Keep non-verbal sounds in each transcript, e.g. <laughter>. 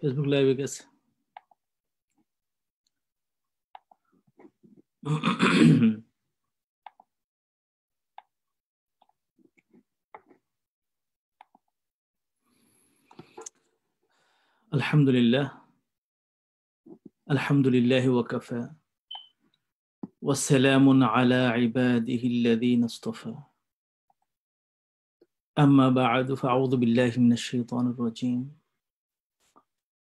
فيسبوك لايف يا جاسم <coughs> الحمد لله الحمد لله وكفى وسلام على عباده الذين اصطفى أما بعد فأعوذ بالله من الشيطان الرجيم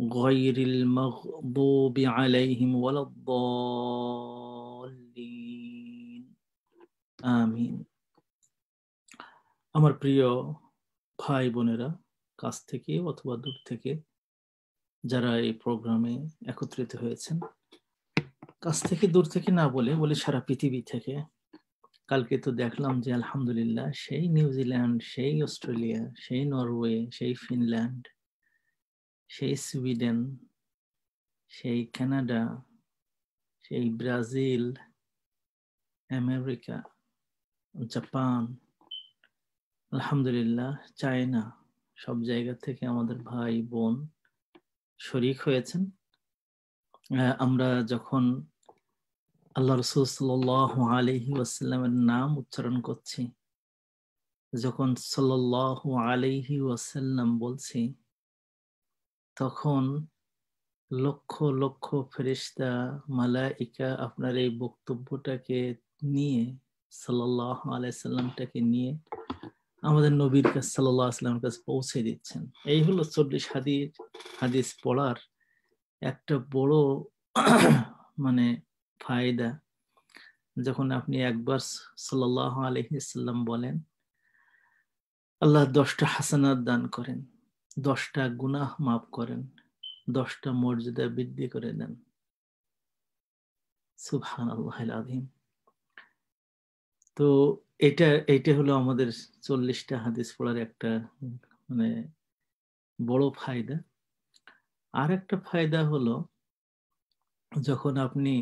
غير المغضوب عليهم ولا الضالين آمين আমার প্রিয় ভাই বোনেরা কাছ থেকে অথবা দূর থেকে যারা এই প্রোগ্রামে একত্রিত হয়েছেন কাছ থেকে দূর থেকে না বলে বলে সারা পৃথিবী থেকে কালকে তো দেখলাম যে আলহামদুলিল্লাহ সেই নিউজিল্যান্ড সেই অস্ট্রেলিয়া সেই নরওয়ে সেই ফিনল্যান্ড সেই সুইডেন সেই কানাডা সেই ব্রাজিল আমেরিকা জাপান আলহামদুলিল্লাহ চায়না সব জায়গা থেকে আমাদের ভাই বোন শরিক হয়েছেন আমরা যখন আল্লাহ রসুল সাল আলহি ওয়াসাল্লামের নাম উচ্চারণ করছি যখন সাল আলহি ওয়াসাল্লাম বলছি তখন লক্ষ লক্ষ ফেরিস্তা মালাইকা আপনার এই বক্তব্যটাকে নিয়ে সাল্লাহ আলাইসাল্লামটাকে নিয়ে আমাদের নবীর কাছে সাল্লাহ আসলামের কাছে পৌঁছে দিচ্ছেন এই হলো চল্লিশ হাদিস হাদিস পড়ার একটা বড় <clears throat> মানে ফায়দা যখন আপনি একবার সাল্লাহ আলহিসাল্লাম বলেন আল্লাহ দশটা হাসানাত দান করেন দশটা গুনাহ মাফ করেন দশটা মর্যাদা বৃদ্ধি করে দেন সুহান আল্লাহ তো এটা এটা হলো আমাদের চল্লিশটা হাদিস পড়ার একটা মানে বড় ফায়দা আর একটা ফায়দা হলো যখন আপনি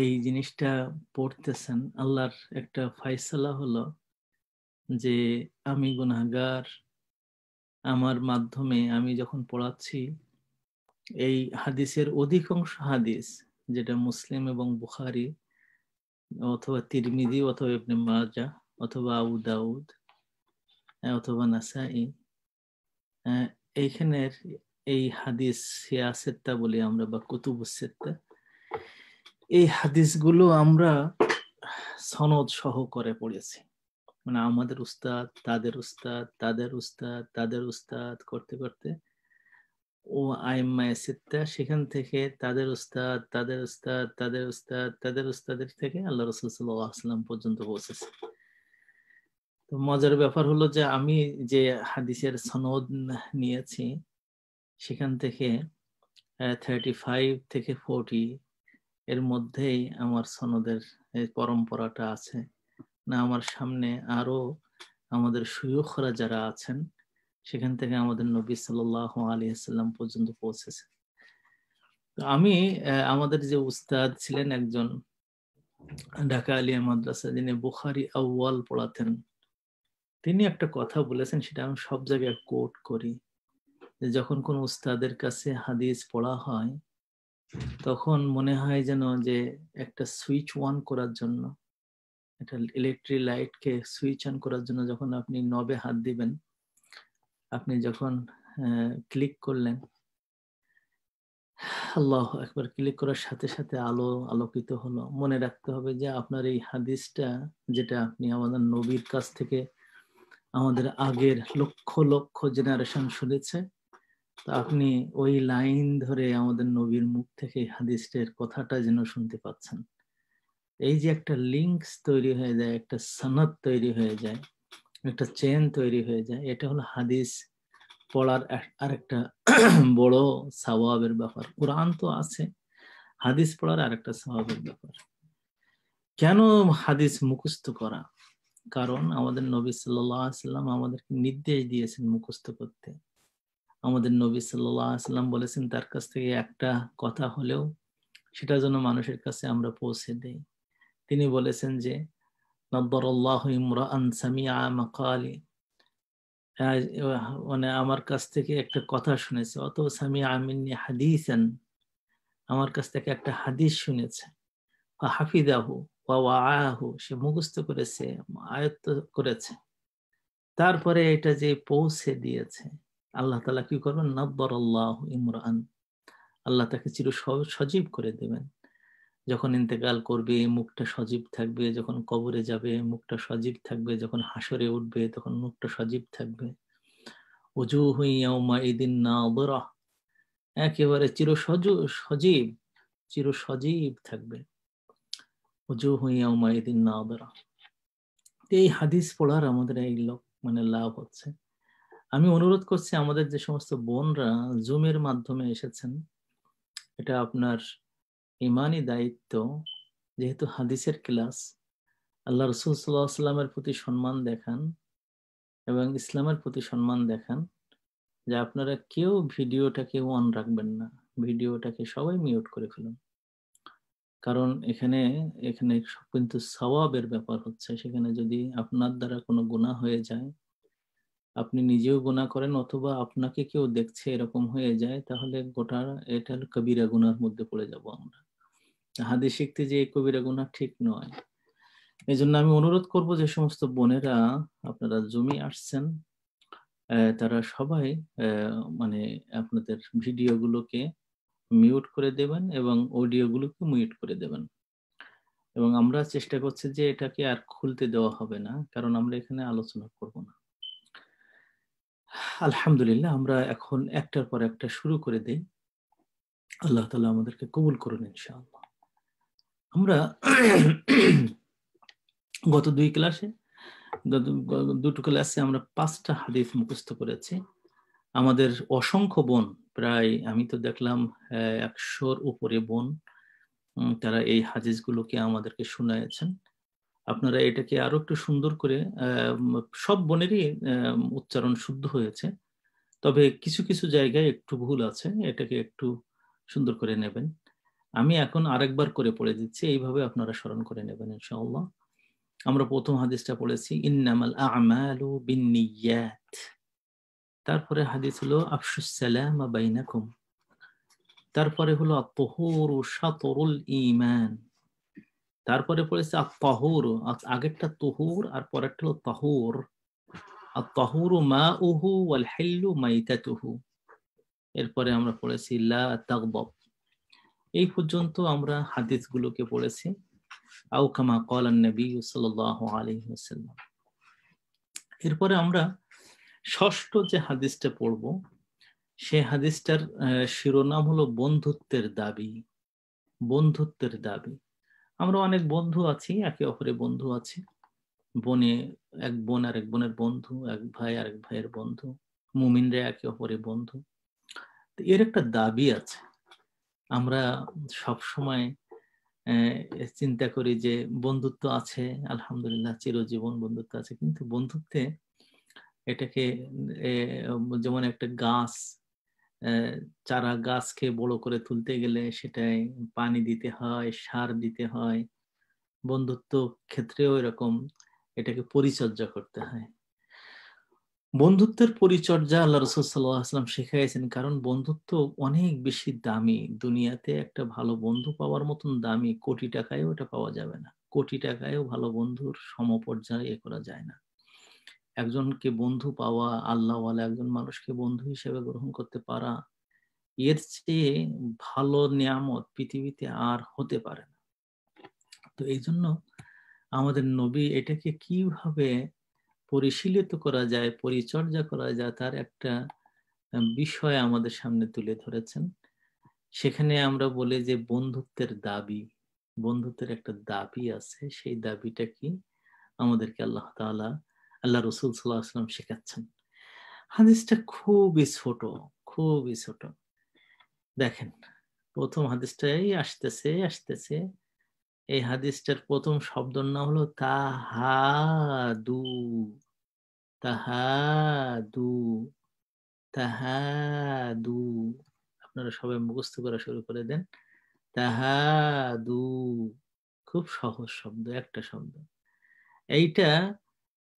এই জিনিসটা পড়তেছেন আল্লাহর একটা ফায়সালা হলো যে আমি গুনাগার আমার মাধ্যমে আমি যখন পড়াচ্ছি এই হাদিসের অধিকাংশ হাদিস যেটা মুসলিম এবং বুখারি অথবা তিরমিদি অথবা ইবনে মাজা অথবা আবু দাউদ অথবা নাসাই এইখানের এই হাদিস সিয়াসেত্তা বলি আমরা বা কুতুবুসেত্তা এই হাদিসগুলো আমরা সনদ সহ করে পড়েছি মানে আমাদের উস্তাদ তাদের উস্তাদ তাদের উস্তাদ তাদের উস্তাদ করতে করতে ও আইম্মায় সেখান থেকে তাদের উস্তাদ তাদের উস্তাদ তাদের উস্তাদ তাদের উস্তাদের থেকে আল্লাহ রসুল সাল্লাম পর্যন্ত পৌঁছেছে তো মজার ব্যাপার হলো যে আমি যে হাদিসের সনদ নিয়েছি সেখান থেকে থার্টি ফাইভ থেকে ফোরটি এর মধ্যেই আমার সনদের পরম্পরাটা আছে না আমার সামনে আরো আমাদের সুয়খরা যারা আছেন সেখান থেকে আমাদের নবী সাল্লাহ আলিয়াল্লাম পর্যন্ত পৌঁছেছে আমি আমাদের যে উস্তাদ ছিলেন একজন ঢাকা আলিয়া মাদ্রাসা যিনি বুখারি আউয়াল পড়াতেন তিনি একটা কথা বলেছেন সেটা আমি সব জায়গায় কোট করি যখন কোন উস্তাদের কাছে হাদিস পড়া হয় তখন মনে হয় যেন যে একটা সুইচ অন করার জন্য এটা ইলেকট্রিক কে সুইচ অন করার জন্য যখন আপনি নবে হাত দিবেন আপনি যখন ক্লিক করলেন আল্লাহ একবার ক্লিক করার সাথে সাথে আলো আলোকিত হলো মনে রাখতে হবে যে আপনার এই হাদিসটা যেটা আপনি আমাদের নবীর কাছ থেকে আমাদের আগের লক্ষ লক্ষ জেনারেশন শুনেছে তা আপনি ওই লাইন ধরে আমাদের নবীর মুখ থেকে হাদিসের কথাটা যেন শুনতে পাচ্ছেন এই যে একটা লিঙ্কস তৈরি হয়ে যায় একটা সনদ তৈরি হয়ে যায় একটা চেন তৈরি হয়ে যায় এটা হলো হাদিস পড়ার আরেকটা <clears throat> বড় স্বভাবের ব্যাপার কোরআন তো আছে হাদিস পড়ার আরেকটা স্বভাবের ব্যাপার কেন হাদিস মুখস্থ করা কারণ আমাদের নবী সাল্লাম আমাদেরকে নির্দেশ দিয়েছেন মুখস্থ করতে আমাদের নবী সাল্লাম বলেছেন তার কাছ থেকে একটা কথা হলেও সেটা যেন মানুষের কাছে আমরা পৌঁছে দেই তিনি বলেছেন যে হ্যাঁ, মানে আমার কাছ থেকে একটা কথা শুনেছে অত সামি আমিনী হাদিসান আমার কাছ থেকে একটা হাদিস শুনেছে হাফিদাহু আহু সে মুখস্থ করেছে আয়ত্ত করেছে তারপরে এটা যে পৌঁছে দিয়েছে আল্লাহ তালা কি করবেন নব্বর আল্লাহ ইমরান আল্লাহ তাকে চির সজীব করে দেবেন যখন ইন্তেকাল করবে মুখটা সজীব থাকবে যখন কবরে যাবে মুখটা সজীব থাকবে যখন হাসরে উঠবে তখন মুখটা সজীব থাকবে অজু উজু মা এদিন না অবরাহ একেবারে চির সজীব চির সজীব থাকবে অজু উজু মা এদিন না অবরাহ এই হাদিস পড়ার আমাদের এই লোক মানে লাভ হচ্ছে আমি অনুরোধ করছি আমাদের যে সমস্ত বোনরা জুমের মাধ্যমে এসেছেন এটা আপনার ইমানই দায়িত্ব যেহেতু হাদিসের ক্লাস আল্লাহ রসুল সাল্লাহ আসলামের প্রতি সম্মান দেখান এবং ইসলামের প্রতি সম্মান দেখান যে আপনারা কেউ ভিডিওটাকে অন রাখবেন না ভিডিওটাকে সবাই মিউট করে ফেলুন কারণ এখানে এখানে কিন্তু সওয়াবের ব্যাপার হচ্ছে সেখানে যদি আপনার দ্বারা কোনো গুণা হয়ে যায় আপনি নিজেও গুণা করেন অথবা আপনাকে কেউ দেখছে এরকম হয়ে যায় তাহলে গোটা এটা কবিরা গুনার মধ্যে পড়ে যাব আমরা হাদি শিখতে যে কবিরা গুণা ঠিক নয় এই জন্য আমি অনুরোধ করব যে সমস্ত বোনেরা আপনারা জমি আসছেন তারা সবাই মানে আপনাদের ভিডিওগুলোকে মিউট করে দেবেন এবং অডিও গুলোকে মিউট করে দেবেন এবং আমরা চেষ্টা করছি যে এটাকে আর খুলতে দেওয়া হবে না কারণ আমরা এখানে আলোচনা করব না আলহামদুলিল্লাহ আমরা এখন একটার পর একটা শুরু করে দিই আল্লাহ তালা আমাদেরকে কবুল করুন ইনশাআল্লাহ আমরা গত দুই ক্লাসে দুটো ক্লাসে আমরা পাঁচটা হাদিস মুখস্থ করেছি আমাদের অসংখ্য বোন প্রায় আমি তো দেখলাম একশোর উপরে বোন তারা এই হাদিসগুলোকে আমাদেরকে শুনিয়েছেন আপনারা এটাকে আরো একটু সুন্দর করে সব বনেরই উচ্চারণ শুদ্ধ হয়েছে তবে কিছু কিছু জায়গায় একটু ভুল আছে এটাকে একটু সুন্দর করে নেবেন আমি এখন আরেকবার করে পড়ে দিচ্ছি এইভাবে আপনারা স্মরণ করে নেবেন ইনশাআল্লাহ আমরা প্রথম হাদিসটা পড়েছি ইন্নামাল আমালু বিনিয়াত তারপরে হাদিস হলো আফসুস সালাম বাইনাকুম তারপরে হলো আত্মহর শাতরুল ইমান তারপরে পড়েছে আ তহুর আগেরটা তহুর আর পরেরটা হলো তহুর আর তহুর মা উহু ওয়াল হেল্লু মাইতা তুহু এরপরে আমরা পড়েছি লা তাকবব এই পর্যন্ত আমরা হাদিসগুলোকে পড়েছি আউ কামা কল নবী সাল আলী এরপরে আমরা ষষ্ঠ যে হাদিসটা পড়ব সে হাদিসটার শিরোনাম হলো বন্ধুত্বের দাবি বন্ধুত্বের দাবি আমরা অনেক বন্ধু আছি একে অপরে বন্ধু আছি বনে এক বোন আর এক বোনের বন্ধু এক ভাই আর এক ভাইয়ের বন্ধু মুমিনরা একে অপরের বন্ধু এর একটা দাবি আছে আমরা সব সময় চিন্তা করি যে বন্ধুত্ব আছে আলহামদুলিল্লাহ চিরজীবন বন্ধুত্ব আছে কিন্তু বন্ধুত্বে এটাকে যেমন একটা গাছ চারা গাছকে বড় করে তুলতে গেলে সেটাই পানি দিতে হয় সার দিতে হয় বন্ধুত্ব ক্ষেত্রেও এরকম এটাকে পরিচর্যা করতে হয় বন্ধুত্বের পরিচর্যা আল্লাহ রসুল সাল্লাম শিখাইছেন কারণ বন্ধুত্ব অনেক বেশি দামি দুনিয়াতে একটা ভালো বন্ধু পাওয়ার মতন দামি কোটি টাকায়ও এটা পাওয়া যাবে না কোটি টাকায়ও ভালো বন্ধুর সমপর্যায়ে এ করা যায় না একজনকে বন্ধু পাওয়া আল্লাহওয়ালা একজন মানুষকে বন্ধু হিসেবে গ্রহণ করতে পারা এর চেয়ে ভালো নিয়ামত পৃথিবীতে আর হতে পারে না তো এই জন্য আমাদের নবী এটাকে কিভাবে পরিশীলিত করা যায় পরিচর্যা করা যায় তার একটা বিষয় আমাদের সামনে তুলে ধরেছেন সেখানে আমরা বলি যে বন্ধুত্বের দাবি বন্ধুত্বের একটা দাবি আছে সেই দাবিটা কি আমাদেরকে আল্লাহ তালা আল্লাহ রসুল সাল্লাহাম শেখাচ্ছেন হাদিসটা খুবই ছোট খুবই ছোট দেখেন প্রথম হাদিসটাই আসতেছে আসতেছে এই হাদিসটার প্রথম শব্দ না হলো তাহাদু তাহাদু তাহাদু আপনারা সবাই মুখস্থ করা শুরু করে দেন তাহাদু খুব সহজ শব্দ একটা শব্দ এইটা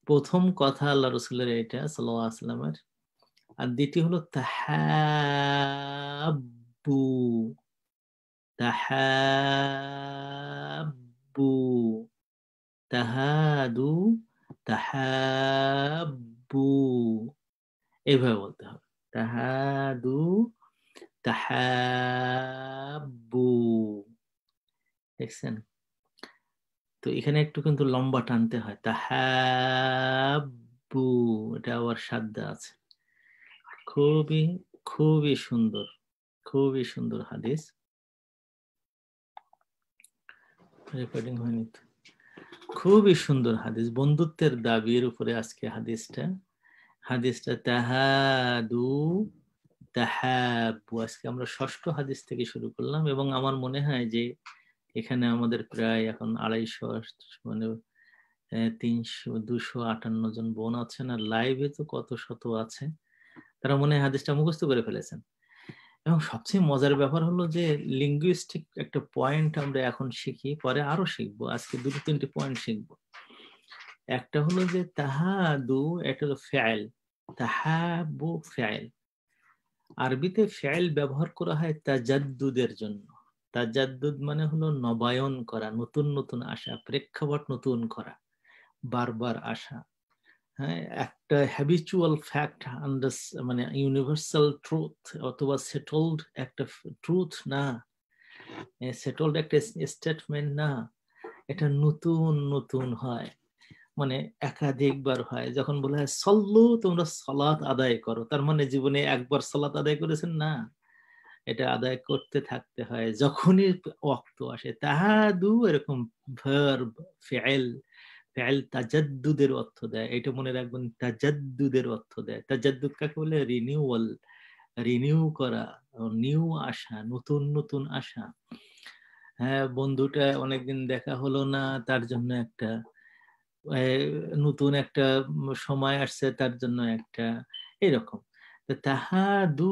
প্রথম কথা আল্লাহ রসুলের এটা সাল্লাহ আসলামের আর দ্বিতীয় হলো তাহাবু তাহাবু তাহাদু তাহাবু এভাবে বলতে হবে তাহাদু তাহাবু দেখছেন তো এখানে একটু কিন্তু লম্বা টানতে হয় তা হ্যাবু এটা আবার সাধ্য আছে খুবই খুবই সুন্দর খুবই সুন্দর হাদিস রেকর্ডিং হয়নি খুবই সুন্দর হাদিস বন্ধুত্বের দাবির উপরে আজকে হাদিসটা হাদিসটা তাহাদু তাহাবু আজকে আমরা ষষ্ঠ হাদিস থেকে শুরু করলাম এবং আমার মনে হয় যে এখানে আমাদের প্রায় এখন আড়াইশো মানে তিনশো দুশো আটান্ন জন বোন আছেন আর লাইভে তো কত শত আছে তারা মনে হাদিসটা মুখস্থ করে ফেলেছেন এবং সবচেয়ে মজার ব্যাপার হলো যে লিঙ্গুইস্টিক একটা পয়েন্ট আমরা এখন শিখি পরে আরো শিখবো আজকে দুটো তিনটি পয়েন্ট শিখব একটা হলো যে তাহা দু এটা হলো ফ্যাল বু ফ্যাল আরবিতে ফ্যাল ব্যবহার করা হয় তাজাদ্দুদের জন্য তাজাদ্দুদ মানে হলো নবায়ন করা নতুন নতুন আশা প্রেক্ষাপট নতুন করা বারবার আসা হ্যাঁ একটা হ্যাবিচুয়াল ফ্যাক্ট আন্ডার মানে ইউনিভার্সাল ট্রুথ অথবা সেটলড একটা ট্রুথ না সেটলড একটা স্টেটমেন্ট না এটা নতুন নতুন হয় মানে একাধিকবার হয় যখন বলা হয় সল্লু তোমরা সলাৎ আদায় করো তার মানে জীবনে একবার সলাৎ আদায় করেছেন না এটা আদায় করতে থাকতে হয় যখনই ওয়াক্ত আসে তাহাদু এরকম ভার্ব ফেল ফেল তাজাদ্দুদের অর্থ দেয় এটা মনে রাখবেন তাজাদ্দুদের অর্থ দেয় তাজাদ্দুদ কাকে বলে রিনিউয়াল রিনিউ করা নিউ আশা নতুন নতুন আশা হ্যাঁ বন্ধুটা অনেকদিন দেখা হলো না তার জন্য একটা নতুন একটা সময় আসছে তার জন্য একটা এরকম তাহাদু দু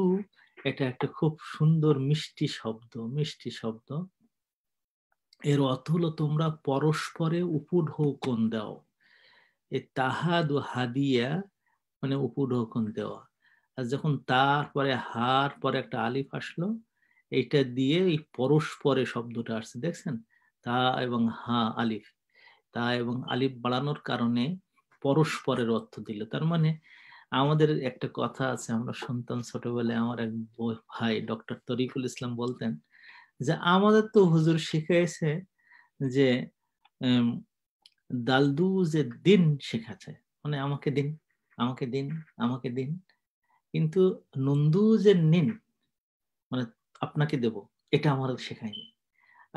এটা একটা খুব সুন্দর মিষ্টি শব্দ মিষ্টি শব্দ এর অর্থ হলো তোমরা পরস্পরে উপঢৌকন দাও এ তাহাদ হাদিয়া মানে উপুড দেওয়া আর যখন তার পরে হার পরে একটা আলিফ আসলো এইটা দিয়ে এই পরস্পরে শব্দটা আসছে দেখছেন তা এবং হা আলিফ তা এবং আলিফ বাড়ানোর কারণে পরস্পরের অর্থ দিল তার মানে আমাদের একটা কথা আছে আমরা শুনতাম ছোটবেলায় আমার এক ভাই ডক্টর তরিকুল ইসলাম বলতেন যে আমাদের তো হুজুর শিখাইছে যে দালদু যে দিন শেখাচ্ছে মানে আমাকে দিন আমাকে দিন আমাকে দিন কিন্তু নন্দু যে নিন মানে আপনাকে দেব এটা আমার শেখায়নি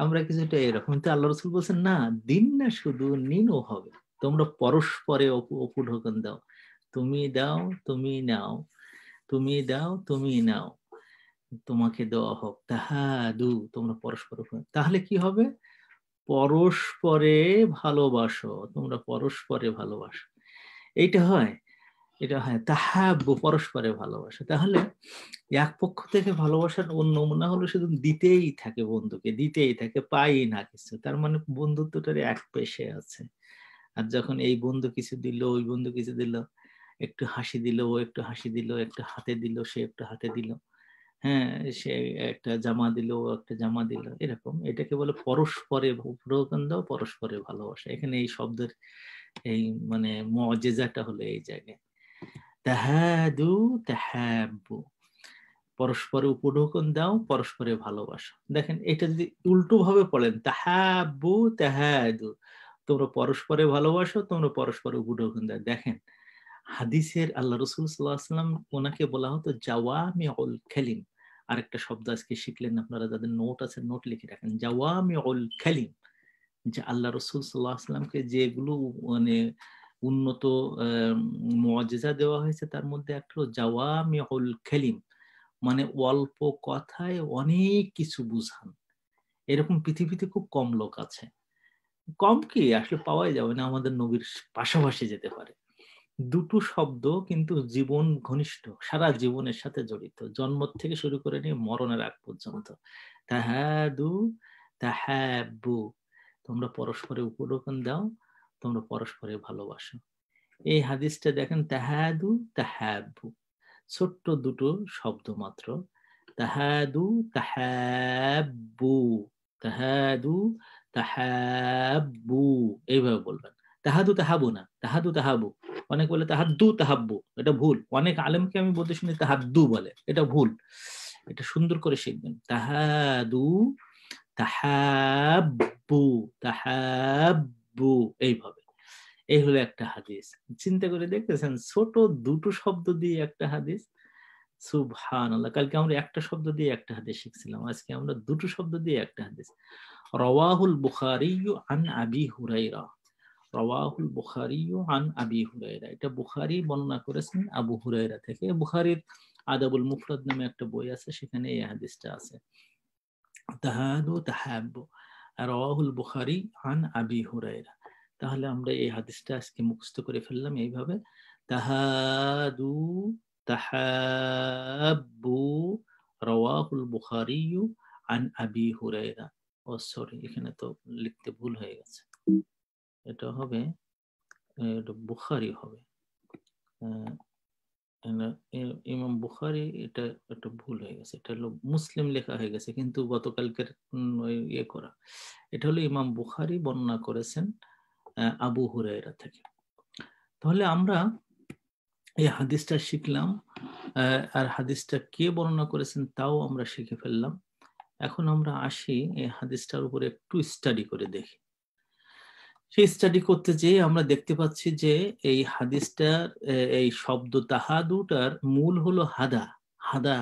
আমরা কিছুটা এরকম তো আল্লাহ রসুল বলছেন না দিন না শুধু নিনও হবে তোমরা পরস্পরে অপু ঢোকন দাও তুমি দাও তুমি নাও তুমি দাও তুমি নাও তোমাকে দেওয়া হোক তাহাদু তোমরা পরস্পর তাহলে কি হবে পরস্পরে ভালোবাসো তোমরা পরস্পরে ভালোবাসো এইটা হয় এটা হয় তাহাব্য পরস্পরে ভালোবাসো তাহলে এক পক্ষ থেকে ভালোবাসার অন্য মনে হলো শুধু দিতেই থাকে বন্ধুকে দিতেই থাকে পাই না কিছু তার মানে বন্ধুত্বটার এক পেশে আছে আর যখন এই বন্ধু কিছু দিল ওই বন্ধু কিছু দিল একটু হাসি দিল ও একটু হাসি দিল একটু হাতে দিল সে একটু হাতে দিল হ্যাঁ সে একটা জামা দিল ও একটা জামা দিল এরকম এটাকে বলে পরস্পরে প্রকান্দ পরস্পরে ভালোবাসা এখানে এই শব্দের এই মানে মজেজাটা হলো এই জায়গায় পরস্পরে উপঢোকন দাও পরস্পরে ভালোবাসো দেখেন এটা যদি উল্টো ভাবে পড়েন তাহাবু তাহাদু তোমরা পরস্পরে ভালোবাসো তোমরা পরস্পরে উপঢোকন দাও দেখেন হাদিসের আল্লাহ রসুল সাল্লাহাম ওনাকে বলা হতো জাওয়ামি অল খেলিম আর একটা শব্দ আজকে শিখলেন আপনারা যাদের নোট আছে নোট লিখে রাখেন জাওয়ামি অল খেলিম যে আল্লাহ রসুল সাল্লাহামকে যেগুলো মানে উন্নত মজেজা দেওয়া হয়েছে তার মধ্যে একটা জাওয়ামি অল খেলিম মানে অল্প কথায় অনেক কিছু বুঝান এরকম পৃথিবীতে খুব কম লোক আছে কম কি আসলে পাওয়াই যাবে না আমাদের নবীর পাশাপাশি যেতে পারে দুটো শব্দ কিন্তু জীবন ঘনিষ্ঠ সারা জীবনের সাথে জড়িত জন্ম থেকে শুরু করে নিয়ে মরণের আগ পর্যন্ত তাহাদু তাহাবু তোমরা পরস্পরে উপলোকন দাও তোমরা পরস্পরে ভালোবাসো এই হাদিসটা দেখেন তাহাদু তাহাবু ছোট্ট দুটো শব্দ মাত্র তাহাদু তাহাবু তাহাদু তাহাবু এইভাবে বলবেন তাহাদু তাহাবু না তাহাদু তাহাবু অনেক বলে তাহাদু তাহাব্বু এটা ভুল অনেক আলেমকে আমি বলতে শুনি তাহাদু বলে এটা ভুল এটা সুন্দর করে শিখবেন তাহাদু তাহাব্বু তাহাব্বু এইভাবে এই হলো একটা হাদিস চিন্তা করে দেখতেছেন ছোট দুটো শব্দ দিয়ে একটা হাদিস সুভান আল্লাহ কালকে আমরা একটা শব্দ দিয়ে একটা হাদিস শিখছিলাম আজকে আমরা দুটো শব্দ দিয়ে একটা হাদিস রওয়াহুল বুখারি আন আবি হুরাইরা রওয়াহুল বুখারিও আন আবি হুরাইরা এটা বুখারি বর্ণনা করেছেন আবু হুরাইরা থেকে বুখারির আদাবুল মুফরাদ নামে একটা বই আছে সেখানে এই হাদিসটা আছে তাহাদু তাহাব্বু রওয়াহুল বুখারি আন আবি হুরাইরা তাহলে আমরা এই হাদিসটা আজকে মুখস্থ করে ফেললাম এইভাবে তাহাদু তাহাব্বু রওয়াহুল বুখারিউ আন আবি হুরাইরা ও সরি এখানে তো লিখতে ভুল হয়ে গেছে এটা হবে বুখারি হবে ইমাম বুখারি এটা একটা ভুল হয়ে গেছে এটা হলো মুসলিম লেখা হয়ে গেছে কিন্তু গতকালকের ইয়ে করা এটা হলো ইমাম বুখারি বর্ণনা করেছেন আবু হুরাইরা থেকে তাহলে আমরা এই হাদিসটা শিখলাম আর হাদিসটা কে বর্ণনা করেছেন তাও আমরা শিখে ফেললাম এখন আমরা আসি এই হাদিসটার উপরে একটু স্টাডি করে দেখি সেই স্টাডি করতে যেয়ে আমরা দেখতে পাচ্ছি যে এই হাদিসটার এই শব্দ তাহাদুটার মূল হলো হাদা হাদা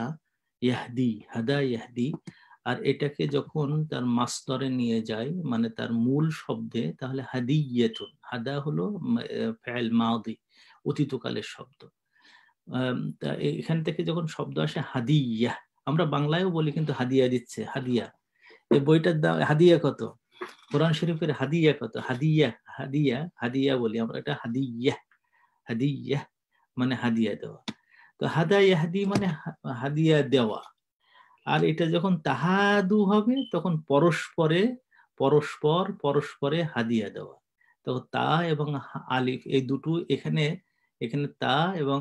ইয়াহদি হাদা ইয়াহদি আর এটাকে যখন তার মাস্তরে নিয়ে যায় মানে তার মূল শব্দে তাহলে হাদি হাদিয়েতুন হাদা হলো ফ্যাল মাওদি অতীতকালের শব্দ তা এখান থেকে যখন শব্দ আসে হাদিয়া আমরা বাংলায়ও বলি কিন্তু হাদিয়া দিচ্ছে হাদিয়া এই বইটার দাম হাদিয়া কত কোরআন শরীফের হাদিয়া কত হাদিয়া হাদিয়া হাদিয়া বলি আমরা এটা হাদিয়া হাদিয়া মানে হাদিয়া দেওয়া তো হাদা হাদি মানে হাদিয়া দেওয়া আর এটা যখন তাহাদু হবে তখন পরস্পরে পরস্পর পরস্পরে হাদিয়া দেওয়া তো তা এবং আলিফ এই দুটো এখানে এখানে তা এবং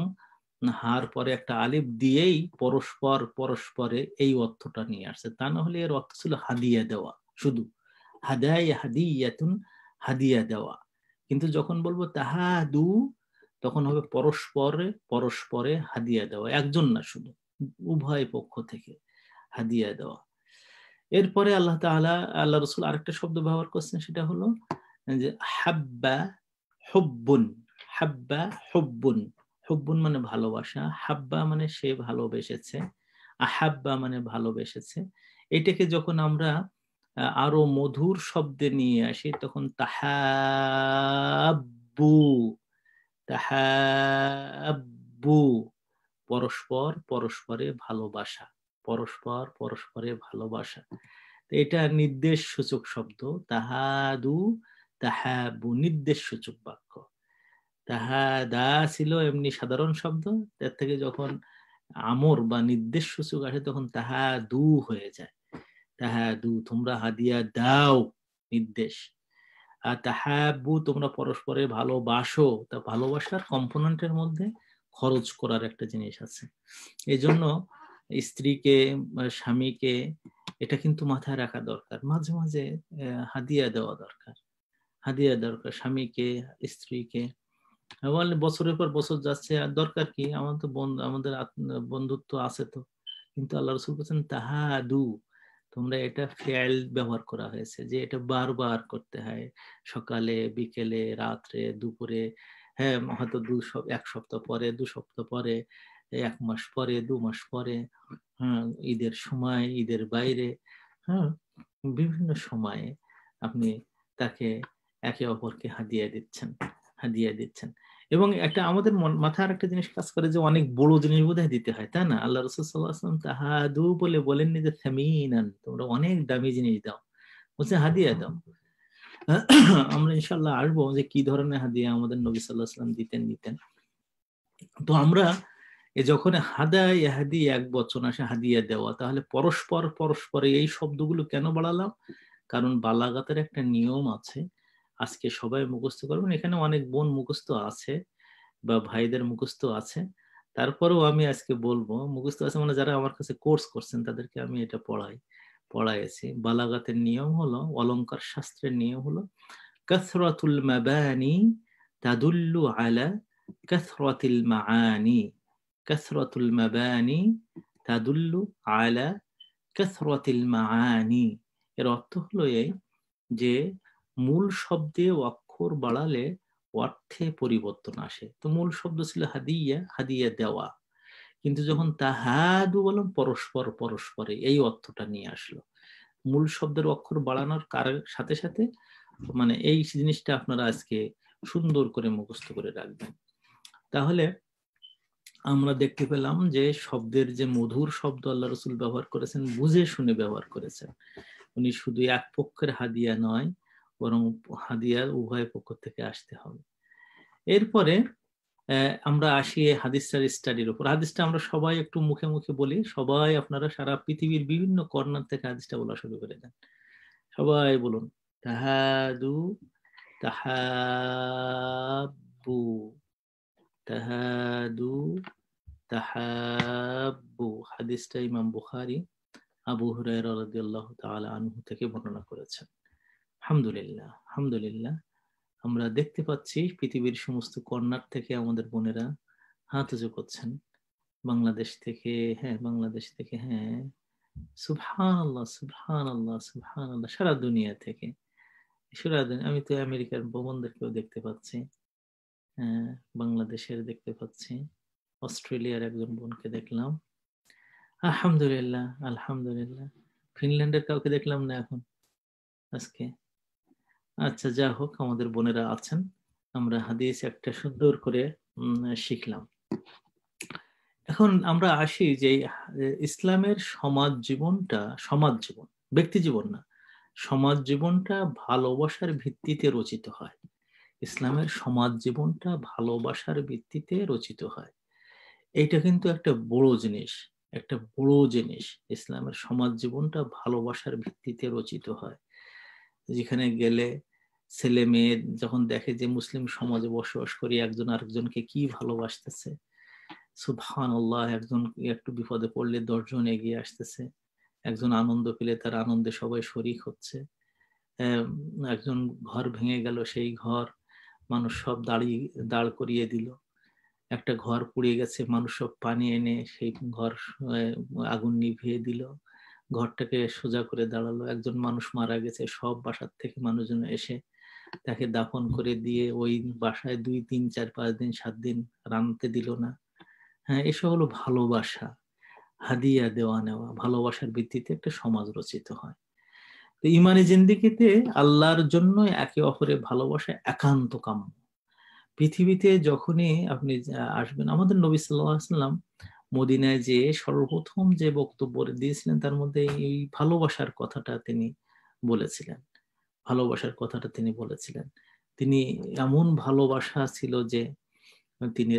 হার পরে একটা আলিফ দিয়েই পরস্পর পরস্পরে এই অর্থটা নিয়ে আসছে তা না হলে এর অর্থ ছিল হাদিয়া দেওয়া শুধু হাদায় হাদিয়াতুন হাদিয়া দেওয়া কিন্তু যখন বলবো তাহাদু তখন হবে পরস্পরে পরস্পরে হাদিয়া দেওয়া একজন না শুধু উভয় পক্ষ থেকে হাদিয়া দেওয়া এরপরে আল্লাহ তালা আল্লাহ রসুল আরেকটা শব্দ ব্যবহার করছেন সেটা হলো যে হাব্বা হব্বুন হাব্বা হব্বুন হব্বুন মানে ভালোবাসা হাব্বা মানে সে ভালোবেসেছে আহাব্বা মানে ভালোবেসেছে এটাকে যখন আমরা আরো মধুর শব্দে নিয়ে আসি তখন তাহাবু তাহাবু পরস্পর পরস্পরে ভালোবাসা পরস্পর পরস্পরে ভালোবাসা এটা নির্দেশ সূচক শব্দ তাহাদু তাহাবু নির্দেশ সূচক বাক্য তাহা দা ছিল এমনি সাধারণ শব্দ তার থেকে যখন আমর বা নির্দেশ সূচক আসে তখন তাহা দু হয়ে যায় তাহাদু তোমরা হাদিয়া দাও নির্দেশ আর তাহাবু তোমরা পরস্পরে ভালোবাসো তা ভালোবাসার কম্পোনেন্টের মধ্যে খরচ করার একটা জিনিস আছে এই জন্য স্ত্রীকে স্বামীকে এটা কিন্তু মাথায় রাখা দরকার মাঝে মাঝে হাদিয়া দেওয়া দরকার হাদিয়া দরকার স্বামীকে স্ত্রীকে বছরের পর বছর যাচ্ছে আর দরকার কি আমাদের তো বন্ধু আমাদের বন্ধুত্ব আছে তো কিন্তু আল্লাহ রসুল বলছেন তাহাদু তোমরা এটা ফেল ব্যবহার করা হয়েছে যে এটা বারবার করতে হয় সকালে বিকেলে রাত্রে দুপুরে হ্যাঁ হয়তো দু এক সপ্তাহ পরে দু সপ্তাহ পরে এক মাস পরে দু মাস পরে হ্যাঁ, ঈদের সময় ঈদের বাইরে হ্যাঁ বিভিন্ন সময়ে আপনি তাকে একে অপরকে হাদিয়া দিচ্ছেন হাদিয়া দিচ্ছেন এবং একটা আমাদের মাথার একটা জিনিস কাজ করে যে অনেক বড় জিনিস বোধহয় দিতে হয় তাই না আল্লাহ রসুল তাহাদু বলে বলেননি যে থামিনান তোমরা অনেক দামি জিনিস দাও বলছে হাদিয়া দাও <clears throat> আমরা ইনশাল্লাহ আসবো যে কি ধরনের হাদিয়া আমাদের নবী সাল্লাহ সাল্লাম দিতেন নিতেন তো আমরা যখন হাদা ইহাদি এক বচন আসে হাদিয়া দেওয়া তাহলে পরস্পর পরস্পরে এই শব্দগুলো কেন বাড়ালাম কারণ বালাগাতের একটা নিয়ম আছে আজকে সবাই মুখস্থ করবেন এখানে অনেক বোন মুখস্থ আছে বা ভাইদের মুখস্থ আছে তারপরেও আমি আজকে বলবো মুখস্থ আছে মানে যারা আমার কাছে কোর্স করছেন তাদেরকে আমি এটা পড়াই পড়াইছি বালাগাতের নিয়ম হলো অলঙ্কার শাস্ত্রের নিয়ম হলো কাসরাতুল মাবানি তাদুল্লু আলা কাসরাতিল মাআনি কাসরাতুল মাবানি তাদুল্লু আলা কাসরাতিল মাআনি এর অর্থ হলো এই যে মূল শব্দে অক্ষর বাড়ালে অর্থে পরিবর্তন আসে তো মূল শব্দ ছিল হাদিয়া হাদিয়া দেওয়া কিন্তু যখন তাহাদু বললাম পরস্পর পরস্পরে এই অর্থটা নিয়ে আসলো মূল শব্দের অক্ষর বাড়ানোর কার সাথে সাথে মানে এই জিনিসটা আপনারা আজকে সুন্দর করে মুখস্থ করে রাখবেন তাহলে আমরা দেখতে পেলাম যে শব্দের যে মধুর শব্দ আল্লাহ রসুল ব্যবহার করেছেন বুঝে শুনে ব্যবহার করেছেন উনি শুধু এক পক্ষের হাদিয়া নয় বরং হাদিয়ার উভয় পক্ষ থেকে আসতে হবে এরপরে আমরা আসি হাদিসটার স্টাডির উপর হাদিসটা আমরা সবাই একটু মুখে মুখে বলি সবাই আপনারা সারা পৃথিবীর বিভিন্ন কর্নার থেকে হাদিসটা বলা শুরু করে দেন সবাই বলুন তাহাদু তাহাবু তাহাদু তাহাবু হাদিসটা ইমাম বুখারি আবু হুরাই রাদিয়াল্লাহু তাআলা আনহু থেকে বর্ণনা করেছেন হামদুলিল্লাহ হামদুলিল্লাহ আমরা দেখতে পাচ্ছি পৃথিবীর সমস্ত কর্নার থেকে আমাদের বোনেরা হাত উঁচু করছেন বাংলাদেশ থেকে হ্যাঁ বাংলাদেশ থেকে হ্যাঁ সুভান আল্লাহ সুভান আল্লাহ সুভান আল্লাহ সারা দুনিয়া থেকে সারা আমি তো আমেরিকার বোমনদেরকেও দেখতে পাচ্ছি হ্যাঁ বাংলাদেশের দেখতে পাচ্ছি অস্ট্রেলিয়ার একজন বোনকে দেখলাম আলহামদুলিল্লাহ আলহামদুলিল্লাহ ফিনল্যান্ডের কাউকে দেখলাম না এখন আজকে আচ্ছা যা হোক আমাদের বোনেরা আছেন আমরা হাদিস একটা সুন্দর করে শিখলাম এখন আমরা আসি যে ইসলামের সমাজ জীবনটা সমাজ জীবন ব্যক্তি জীবন না সমাজ জীবনটা ভালোবাসার ভিত্তিতে রচিত হয় ইসলামের সমাজ জীবনটা ভালোবাসার ভিত্তিতে রচিত হয় এটা কিন্তু একটা বড় জিনিস একটা বড় জিনিস ইসলামের সমাজ জীবনটা ভালোবাসার ভিত্তিতে রচিত হয় যেখানে গেলে ছেলে মেয়ে যখন দেখে যে মুসলিম সমাজে বসবাস করি একজন আরেকজনকে কি ভালোবাসতেছে সুফহান আল্লাহ একজন একটু বিপদে পড়লে দশজন এগিয়ে আসতেছে একজন আনন্দ পেলে তার আনন্দে সবাই শরিক হচ্ছে একজন ঘর ভেঙে গেল সেই ঘর মানুষ সব দাঁড়িয়ে দাঁড় করিয়ে দিল একটা ঘর পুড়ে গেছে মানুষ সব পানি এনে সেই ঘর আগুন নিভিয়ে দিল ঘরটাকে সোজা করে দাঁড়ালো একজন মানুষ মারা গেছে সব বাসার থেকে মানুষজন এসে তাকে দাফন করে দিয়ে ওই বাসায় দুই তিন চার পাঁচ দিন সাত দিন রানতে দিল না হ্যাঁ এসব হলো ভালোবাসা হাদিয়া দেওয়া নেওয়া ভালোবাসার ভিত্তিতে একটা সমাজ রচিত হয় তো ইমানি জিন্দিগিতে আল্লাহর জন্য একে অপরের ভালোবাসা একান্ত কাম্য পৃথিবীতে যখনই আপনি আসবেন আমাদের নবী সাল্লাম মদিনায় যে সর্বপ্রথম যে বক্তব্য দিয়েছিলেন তার মধ্যে এই ভালোবাসার কথাটা তিনি বলেছিলেন ভালোবাসার কথাটা তিনি বলেছিলেন তিনি এমন ভালোবাসা ছিল যে তিনি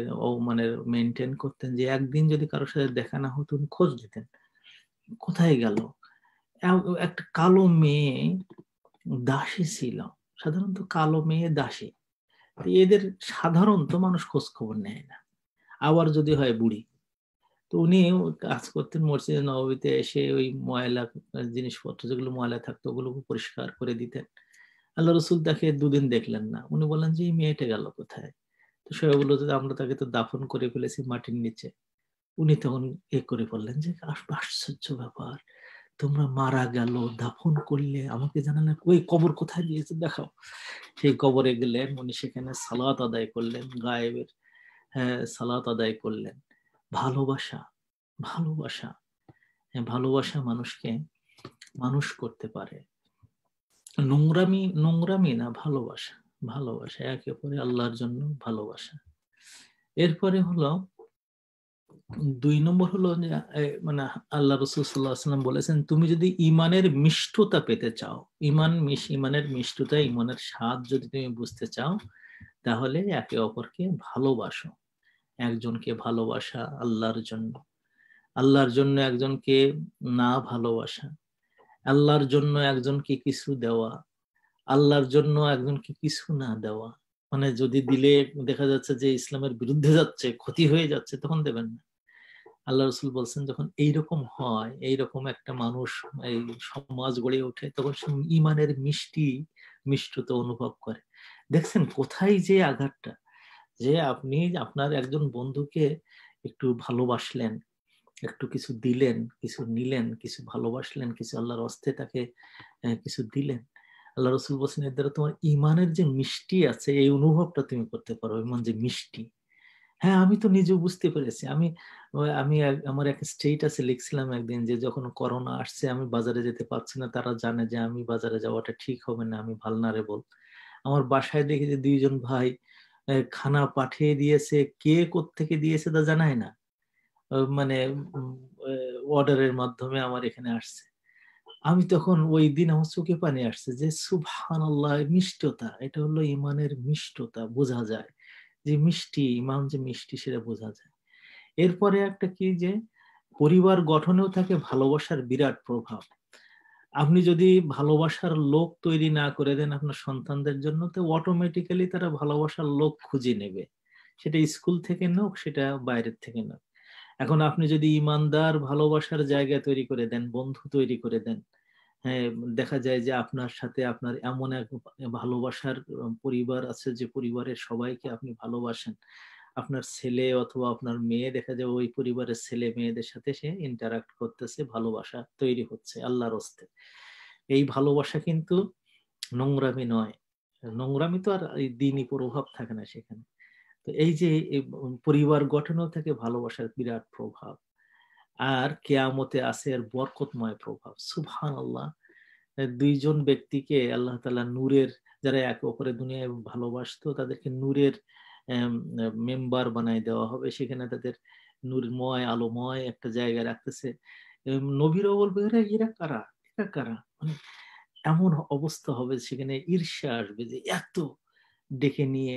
মানে মেনটেন করতেন যে একদিন যদি কারোর সাথে দেখা না হতো খোঁজ দিতেন কোথায় গেল একটা কালো মেয়ে দাসী ছিল সাধারণত কালো মেয়ে দাসী এদের সাধারণত মানুষ খোঁজ খবর নেয় না আবার যদি হয় বুড়ি তো উনি কাজ করতেন মসজিদে নবীতে এসে ওই ময়লা জিনিসপত্র যেগুলো ময়লা থাকতো ওগুলো পরিষ্কার করে দিতেন আল্লাহ রসুল তাকে দুদিন দেখলেন না উনি বলেন যে এই মেয়েটা গেল কোথায় তো সবাই বললো যে আমরা তাকে তো দাফন করে ফেলেছি মাটির নিচে উনি তখন এ করে বললেন যে আশ্চর্য ব্যাপার তোমরা মারা গেল দাফন করলে আমাকে জানালে ওই কবর কোথায় দিয়েছে দেখাও সেই কবরে গেলেন উনি সেখানে সালাত আদায় করলেন গায়েবের হ্যাঁ সালাত আদায় করলেন ভালোবাসা ভালোবাসা ভালোবাসা মানুষকে মানুষ করতে পারে নোংরামি নোংরামি না ভালোবাসা ভালোবাসা একে অপরে আল্লাহর জন্য ভালোবাসা এরপরে হলো দুই নম্বর হলো যে মানে আল্লাহ রসুল সাল্লাহাম বলেছেন তুমি যদি ইমানের মিষ্টতা পেতে চাও ইমান মিশ ইমানের মিষ্টতা ইমানের স্বাদ যদি তুমি বুঝতে চাও তাহলে একে অপরকে ভালোবাসো একজনকে ভালোবাসা আল্লাহর জন্য আল্লাহর জন্য একজনকে না ভালোবাসা আল্লাহর জন্য একজনকে কিছু দেওয়া আল্লাহর জন্য একজনকে কিছু না দেওয়া মানে যদি দিলে দেখা যাচ্ছে যে ইসলামের বিরুদ্ধে যাচ্ছে ক্ষতি হয়ে যাচ্ছে তখন দেবেন না আল্লাহ রসুল বলছেন যখন এইরকম হয় এইরকম একটা মানুষ এই সমাজ গড়ে ওঠে তখন সে ইমানের মিষ্টি মিষ্টতা অনুভব করে দেখছেন কোথায় যে আঘাতটা যে আপনি আপনার একজন বন্ধুকে একটু ভালোবাসলেন একটু কিছু দিলেন কিছু নিলেন কিছু ভালোবাসলেন কিছু আল্লাহর অস্তে তাকে কিছু দিলেন আল্লাহ রসুল বলছেন এর দ্বারা তোমার ইমানের যে মিষ্টি আছে এই অনুভবটা তুমি করতে পারো ইমান যে মিষ্টি হ্যাঁ আমি তো নিজেও বুঝতে পেরেছি আমি আমি আমার এক স্টেট আছে লিখছিলাম একদিন যে যখন করোনা আসছে আমি বাজারে যেতে পারছি না তারা জানে যে আমি বাজারে যাওয়াটা ঠিক হবে না আমি বল আমার বাসায় দেখি যে দুইজন ভাই আহ খানা পাঠিয়ে দিয়েছে কে থেকে দিয়েছে তা জানায় না মানে অর্ডারের মাধ্যমে আমার এখানে আসছে আমি তখন ওই দিন আমার চোখে পানি আসছে যে সুবহান আল্লাহ মিষ্টতা এটা হলো ইমানের মিষ্টতা বোঝা যায় যে মিষ্টি ইমান যে মিষ্টি সেটা বোঝা যায় এরপরে একটা কি যে পরিবার গঠনেও থাকে ভালোবাসার বিরাট প্রভাব আপনি যদি ভালোবাসার লোক তৈরি না করে দেন আপনার সন্তানদের জন্য তো অটোমেটিক্যালি তারা ভালোবাসার লোক খুঁজে নেবে সেটা স্কুল থেকে নোক সেটা বাইরের থেকে নোক এখন আপনি যদি ইমানদার ভালোবাসার জায়গা তৈরি করে দেন বন্ধু তৈরি করে দেন হ্যাঁ দেখা যায় যে আপনার সাথে আপনার এমন এক ভালোবাসার পরিবার আছে যে পরিবারের সবাইকে আপনি ভালোবাসেন আপনার ছেলে অথবা আপনার মেয়ে দেখা যাবে ওই পরিবারের ছেলে মেয়েদের সাথে সে ইন্টারাক্ট করতেছে ভালোবাসা তৈরি হচ্ছে আল্লাহর অস্তে এই ভালোবাসা কিন্তু নোংরামি নয় নোংরামি তো আর এই দিনই প্রভাব থাকে না সেখানে তো এই যে পরিবার গঠনও থাকে ভালোবাসার বিরাট প্রভাব আর কেয়ামতে আছে আর বরকতময় প্রভাব সুবহান আল্লাহ দুইজন ব্যক্তিকে আল্লাহ তালা নূরের যারা একে অপরে দুনিয়ায় ভালোবাসতো তাদেরকে নূরের মেম্বার বানাই দেওয়া হবে সেখানে তাদের নূরময় আলোময় একটা জায়গা রাখতেছে নবীর বলবে এরা এরা কারা এরা কারা মানে এমন অবস্থা হবে সেখানে ঈর্ষা আসবে যে এত ডেকে নিয়ে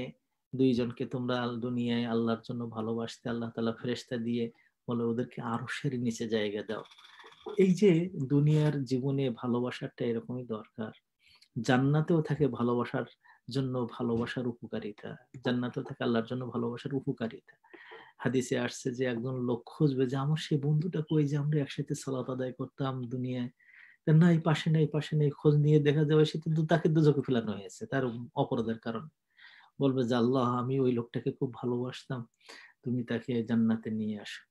দুইজনকে তোমরা দুনিয়ায় আল্লাহর জন্য ভালোবাসতে আল্লাহ তালা ফেরেস্তা দিয়ে বলে ওদেরকে আরো সের নিচে জায়গা দাও এই যে দুনিয়ার জীবনে ভালোবাসাটা এরকমই দরকার জান্নাতেও থাকে ভালোবাসার জন্য ভালোবাসার উপকারিতা জান্নাতে থাকা আল্লাহর জন্য ভালোবাসার উপকারিতা হাদিসে আসছে যে একজন লোক খুঁজবে যে আমার সেই বন্ধুটা কই যে আমরা একসাথে সালাত আদায় করতাম দুনিয়ায় নাই পাশে নাই পাশে নেই খোঁজ নিয়ে দেখা যাবে সে কিন্তু তাকে দুজকে ফেলানো হয়েছে তার অপরাধের কারণে বলবে যে আল্লাহ আমি ওই লোকটাকে খুব ভালোবাসতাম তুমি তাকে জান্নাতে নিয়ে আসো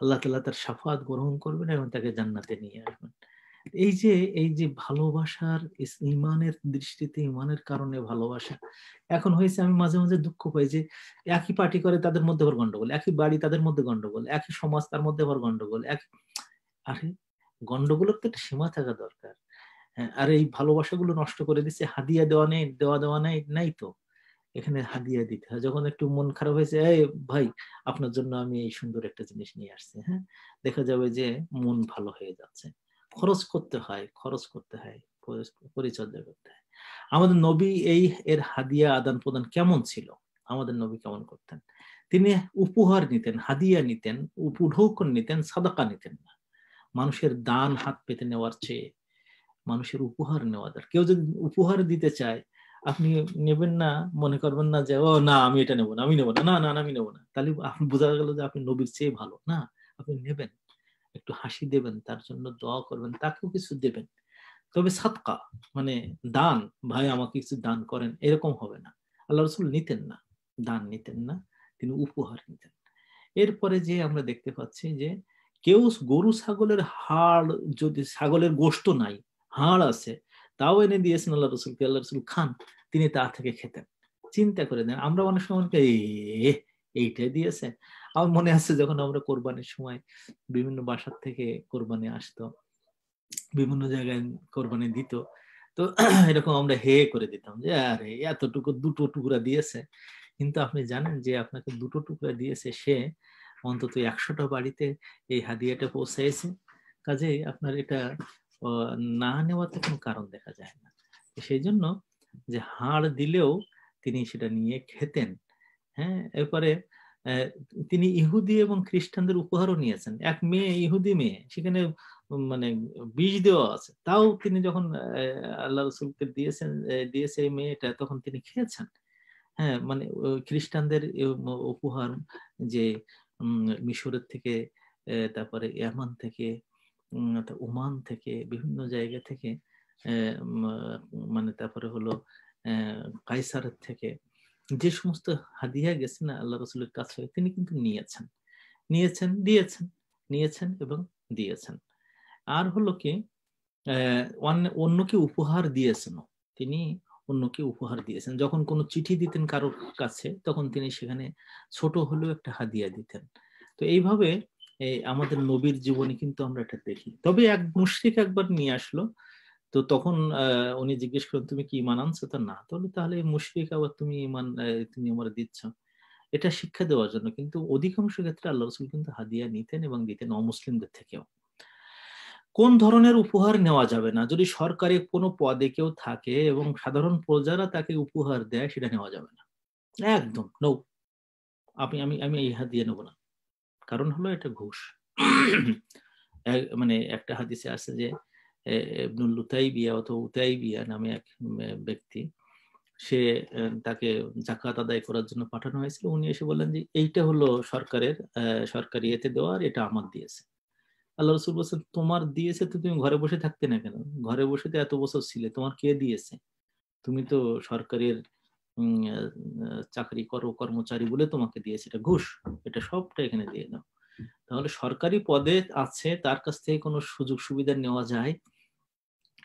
আল্লাহ তালা তার সাফাত গ্রহণ করবেন এবং তাকে জান্নাতে নিয়ে আসবেন এই যে এই যে ভালোবাসার ইমানের দৃষ্টিতে ইমানের কারণে ভালোবাসা এখন হয়েছে আমি মাঝে মাঝে দুঃখ পাই যে একই পার্টি করে তাদের মধ্যে আবার গন্ডগোল একই বাড়ি তাদের মধ্যে গন্ডগোল একই সমাজ তার মধ্যে আবার গন্ডগোল এক আরে গন্ডগোলের তো একটা সীমা থাকা দরকার হ্যাঁ, আর এই ভালোবাসাগুলো নষ্ট করে দিচ্ছে হাদিয়া দেওয়া নেই দেওয়া দেওয়া নেই নাই তো এখানে হাদিয়া দিতে হয় যখন একটু মন খারাপ হয়েছে এই ভাই আপনার জন্য আমি এই সুন্দর একটা জিনিস নিয়ে আসছি হ্যাঁ দেখা যাবে যে মন ভালো হয়ে যাচ্ছে খরচ করতে হয় খরচ করতে হয় পরিচর্যা করতে হয় আমাদের নবী এই এর হাদিয়া আদান প্রদান কেমন ছিল আমাদের নবী কেমন করতেন তিনি উপহার নিতেন হাদিয়া নিতেন উপঢৌকন নিতেন সাদাকা নিতেন না মানুষের দান হাত পেতে নেওয়ার চেয়ে মানুষের উপহার নেওয়া দরকার কেউ যদি উপহার দিতে চায় আপনি নেবেন না মনে করবেন না যে ও না আমি এটা নেবো না আমি নেবো না না না আমি নেবো না তাহলে বোঝা গেল যে আপনি নবীর চেয়ে ভালো না আপনি নেবেন একটু হাসি দেবেন তার জন্য দোয়া করবেন তাকেও কিছু দেবেন তবে সাতকা মানে দান ভাই আমাকে কিছু দান করেন এরকম হবে না আল্লাহ রসুল নিতেন না দান নিতেন না তিনি উপহার নিতেন এরপরে যে আমরা দেখতে পাচ্ছি যে কেউ গরু ছাগলের হাড় যদি ছাগলের গোষ্ঠ নাই হাড় আছে তাও এনে দিয়েছেন আল্লাহ রসুলকে আল্লাহ রসুল খান তিনি তা থেকে খেতেন চিন্তা করে দেন আমরা অনেক সময় এইটাই দিয়েছে আমার মনে আছে যখন আমরা কোরবানির সময় বিভিন্ন বাসার থেকে কোরবানি আসতো বিভিন্ন জায়গায় কোরবানি দিত তো <clears throat> এরকম আমরা হে করে দিতাম যে আরে এতটুকু দুটো টুকরা দিয়েছে কিন্তু আপনি জানেন যে আপনাকে দুটো টুকরা দিয়েছে সে অন্তত একশোটা বাড়িতে এই হাদিয়াটা পৌঁছেছে কাজে আপনার এটা না নেওয়াতে কোনো কারণ দেখা যায় না সেই জন্য যে হাড় দিলেও তিনি সেটা নিয়ে খেতেন হ্যাঁ এরপরে তিনি ইহুদি এবং খ্রিস্টানদের উপহারও নিয়েছেন এক মেয়ে ইহুদি মেয়ে সেখানে মানে বিষ দেওয়া আছে তাও তিনি যখন আল্লাহ রসুলকে দিয়েছেন দিয়েছে এই মেয়েটা তখন তিনি খেয়েছেন হ্যাঁ মানে খ্রিস্টানদের উপহার যে মিশরের থেকে তারপরে ইয়ামান থেকে ওমান থেকে বিভিন্ন জায়গা থেকে মানে তারপরে হলো কাইসারের থেকে যে সমস্ত হাদিয়া গেছে না আল্লাহ রসুলের কাছে তিনি কিন্তু নিয়েছেন নিয়েছেন দিয়েছেন নিয়েছেন এবং দিয়েছেন আর হলো কি অন্যকে উপহার দিয়েছেন তিনি অন্যকে উপহার দিয়েছেন যখন কোনো চিঠি দিতেন কারোর কাছে তখন তিনি সেখানে ছোট হলেও একটা হাদিয়া দিতেন তো এইভাবে আমাদের নবীর জীবনে কিন্তু আমরা এটা দেখি তবে এক মুশ্রিক একবার নিয়ে আসলো আহ তো তখন উনি জিজ্ঞেস করেন তুমি কি ইমান আনছো তো না তাহলে তাহলে মুশফিক আবার তুমি ইমান তুমি আমার দিচ্ছ এটা শিক্ষা দেওয়ার জন্য কিন্তু অধিকাংশ ক্ষেত্রে আল্লাহ রসুল কিন্তু হাদিয়া নিতেন এবং দিতেন অমুসলিমদের থেকেও কোন ধরনের উপহার নেওয়া যাবে না যদি সরকারি কোনো পদে কেউ থাকে এবং সাধারণ প্রজারা তাকে উপহার দেয় সেটা নেওয়া যাবে না একদম নৌ আপনি আমি আমি এই হাত দিয়ে নেবো না কারণ হলো এটা ঘুষ মানে একটা হাদিসে আছে যে ইবনুল লুতাইবিয়া অথবা উতাইবিয়া নামে এক ব্যক্তি সে তাকে জাকাত আদায় করার জন্য পাঠানো হয়েছিল উনি এসে বললেন যে এইটা হলো সরকারের সরকারি এতে দেওয়ার এটা আমার দিয়েছে আল্লাহ রসুল বলছেন তোমার দিয়েছে তো তুমি ঘরে বসে থাকতে না কেন ঘরে বসে তো এত বছর ছিলে তোমার কে দিয়েছে তুমি তো সরকারের চাকরি করো কর্মচারী বলে তোমাকে দিয়েছে এটা ঘুষ এটা সবটা এখানে দিয়ে দাও তাহলে সরকারি পদে আছে তার কাছ থেকে কোনো সুযোগ সুবিধা নেওয়া যায়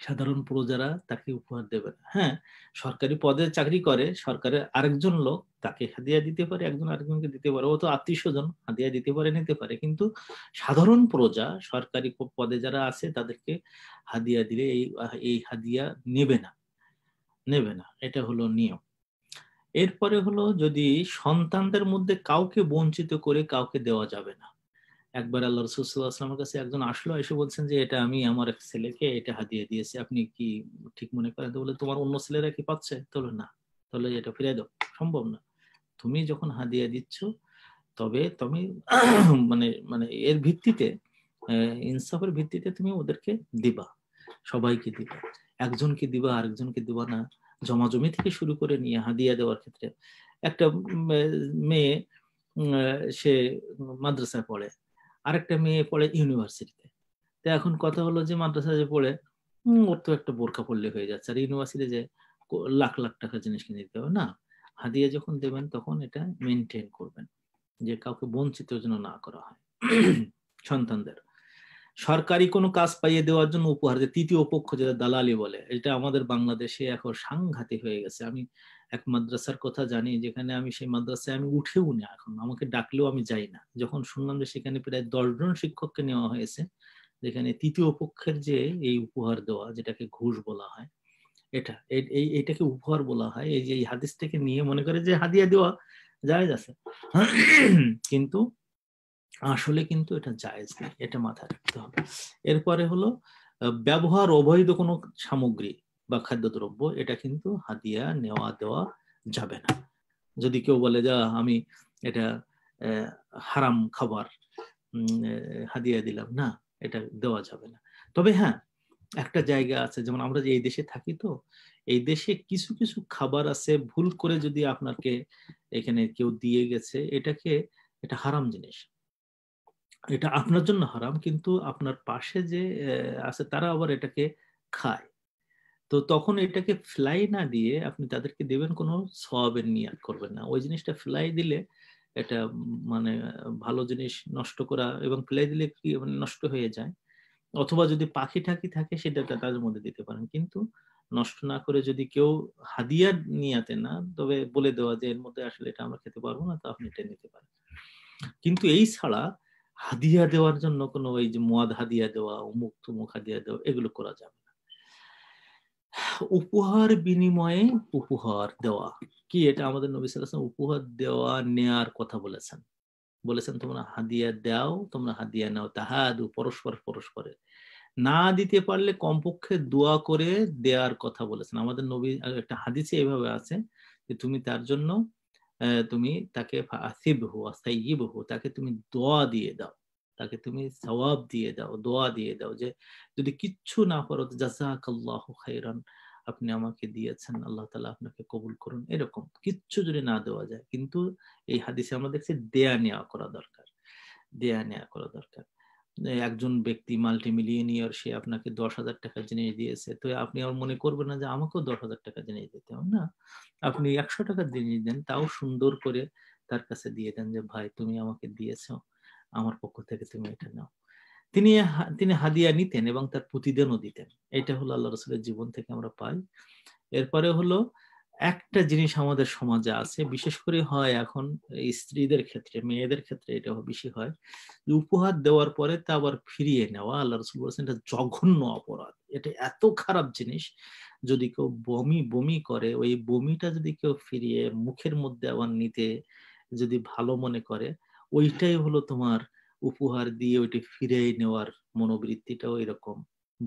সাধারণ প্রজারা তাকে উপহার দেবে না হ্যাঁ সরকারি পদে চাকরি করে সরকারের আরেকজন লোক তাকে হাদিয়া দিতে পারে একজন আরেকজনকে দিতে পারে ও তো আত্মীয় স্বজন হাদিয়া দিতে পারে নিতে পারে কিন্তু সাধারণ প্রজা সরকারি পদে যারা আছে তাদেরকে হাদিয়া দিলে এই এই হাদিয়া নেবে না নেবে না এটা হলো নিয়ম এরপরে হলো যদি সন্তানদের মধ্যে কাউকে বঞ্চিত করে কাউকে দেওয়া যাবে না একবার আল্লাহ রসুল্লাহামের কাছে একজন আসলো এসে বলছেন যে এটা আমি আমার এক ছেলেকে এটা হাতিয়ে দিয়েছি আপনি কি ঠিক মনে করেন বলে তোমার অন্য ছেলেরা কি পাচ্ছে তাহলে না তাহলে এটা ফিরে দাও সম্ভব না তুমি যখন হাদিয়া দিচ্ছ তবে তুমি <clears throat> মানে মানে এর ভিত্তিতে ইনসাফের ভিত্তিতে তুমি ওদেরকে দিবা সবাইকে দিবা একজনকে দিবা আরেকজনকে দিবা না জমা জমি থেকে শুরু করে নিয়ে হাদিয়া দেওয়ার ক্ষেত্রে একটা মেয়ে সে মাদ্রাসায় পড়ে আরেকটা মেয়ে পড়ে ইউনিভার্সিটিতে তো এখন কথা হলো যে মাদ্রাসা যে পড়ে ওর তো একটা বোরখা পড়লে হয়ে যাচ্ছে আর ইউনিভার্সিটি যে লাখ লাখ টাকা জিনিস কিনে দিতে হবে না হাদিয়া যখন দেবেন তখন এটা মেনটেন করবেন যে কাউকে বঞ্চিত যেন না করা হয় <clears throat> সন্তানদের সরকারি কোনো কাজ পাইয়ে দেওয়ার জন্য উপহার যে তৃতীয় পক্ষ যেটা দালালি বলে এটা আমাদের বাংলাদেশে এখন সাংঘাতিক হয়ে গেছে আমি এক মাদ্রাসার কথা জানি যেখানে আমি সেই মাদ্রাসায় আমি উঠেও না এখন আমাকে ডাকলেও আমি যাই না যখন শুনলাম যে সেখানে প্রায় দশজন শিক্ষককে নেওয়া হয়েছে যেখানে তৃতীয় পক্ষের যে এই উপহার দেওয়া যেটাকে ঘুষ বলা হয় এটা এই এটাকে উপহার বলা হয় এই যে এই হাদিসটাকে নিয়ে মনে করে যে হাদিয়া দেওয়া জায়েজ আছে কিন্তু আসলে কিন্তু এটা জায়েজ নেই এটা মাথায় রাখতে হবে এরপরে হলো ব্যবহার অবৈধ কোনো সামগ্রী বা খাদ্যদ্রব্য এটা কিন্তু হাতিয়া নেওয়া দেওয়া যাবে না যদি কেউ বলে যা আমি এটা হারাম খাবার হাদিয়া দিলাম না এটা দেওয়া যাবে না তবে হ্যাঁ একটা জায়গা আছে যেমন আমরা যে এই দেশে থাকি তো এই দেশে কিছু কিছু খাবার আছে ভুল করে যদি আপনাকে এখানে কেউ দিয়ে গেছে এটাকে এটা হারাম জিনিস এটা আপনার জন্য হারাম কিন্তু আপনার পাশে যে আছে তারা আবার এটাকে খায় তো তখন এটাকে ফ্লাই না দিয়ে আপনি তাদেরকে দেবেন কোনো সবাবের নিয়াত করবেন না ওই জিনিসটা ফ্লাই দিলে এটা মানে ভালো জিনিস নষ্ট করা এবং ফ্লাই দিলে কি মানে নষ্ট হয়ে যায় অথবা যদি পাখি ঠাকি থাকে সেটা তার মধ্যে দিতে পারেন কিন্তু নষ্ট না করে যদি কেউ হাদিয়া নিয়াতে না তবে বলে দেওয়া যে এর মধ্যে আসলে এটা আমরা খেতে পারবো না তো আপনি এটা নিতে পারেন কিন্তু এই ছাড়া হাদিয়া দেওয়ার জন্য কোনো এই যে মদ হাদিয়া দেওয়া অমুক তুমুক হাদিয়া দেওয়া এগুলো করা যাবে উপহার বিনিময়ে উপহার দেওয়া কি এটা আমাদের নবী সাল্লাম উপহার দেওয়া নেয়ার কথা বলেছেন বলেছেন তোমরা হাদিয়া দাও তোমরা হাদিয়া নাও তাহাদু পরস্পর পরস্পরে না দিতে পারলে কমপক্ষে দোয়া করে দেওয়ার কথা বলেছেন আমাদের নবী একটা হাদিসে এভাবে আছে যে তুমি তার জন্য তুমি তাকে আসিব হো সাইব হো তাকে তুমি দোয়া দিয়ে দাও তাকে তুমি সওয়াব দিয়ে দাও দোয়া দিয়ে দাও যে যদি কিচ্ছু না করো জাজাক খাইরান আপনি আমাকে দিয়েছেন আল্লাহ তালা আপনাকে কবুল করুন এরকম কিচ্ছু যদি না দেওয়া যায় কিন্তু এই হাদিসে আমরা দেখছি দেয়া নেওয়া করা দরকার দেয়া নেওয়া করা দরকার একজন ব্যক্তি মাল্টি মিলিয়নিয়ার সে আপনাকে দশ হাজার টাকা জিনিস দিয়েছে তো আপনি আর মনে করবেন না যে আমাকেও দশ হাজার টাকা জিনিস দিতে হবে না আপনি একশো টাকা জিনিস দেন তাও সুন্দর করে তার কাছে দিয়ে দেন যে ভাই তুমি আমাকে দিয়েছো আমার পক্ষ থেকে তুমি এটা নাও তিনি তিনি হাদিয়া নিতেন এবং তার প্রতিদানও দিতেন এটা হলো আল্লাহ রসুলের জীবন থেকে আমরা পাই এরপরে হলো একটা জিনিস আমাদের সমাজে আছে বিশেষ করে হয় এখন স্ত্রীদের ক্ষেত্রে মেয়েদের ক্ষেত্রে এটা বেশি হয় যে উপহার দেওয়ার পরে তা আবার ফিরিয়ে নেওয়া আল্লাহ রসুল বলেছেন এটা জঘন্য অপরাধ এটা এত খারাপ জিনিস যদি কেউ বমি বমি করে ওই বমিটা যদি কেউ ফিরিয়ে মুখের মধ্যে আবার নিতে যদি ভালো মনে করে ওইটাই হলো তোমার উপহার দিয়ে ওইটি ফিরে নেওয়ার মনোবৃত্তিটাও এরকম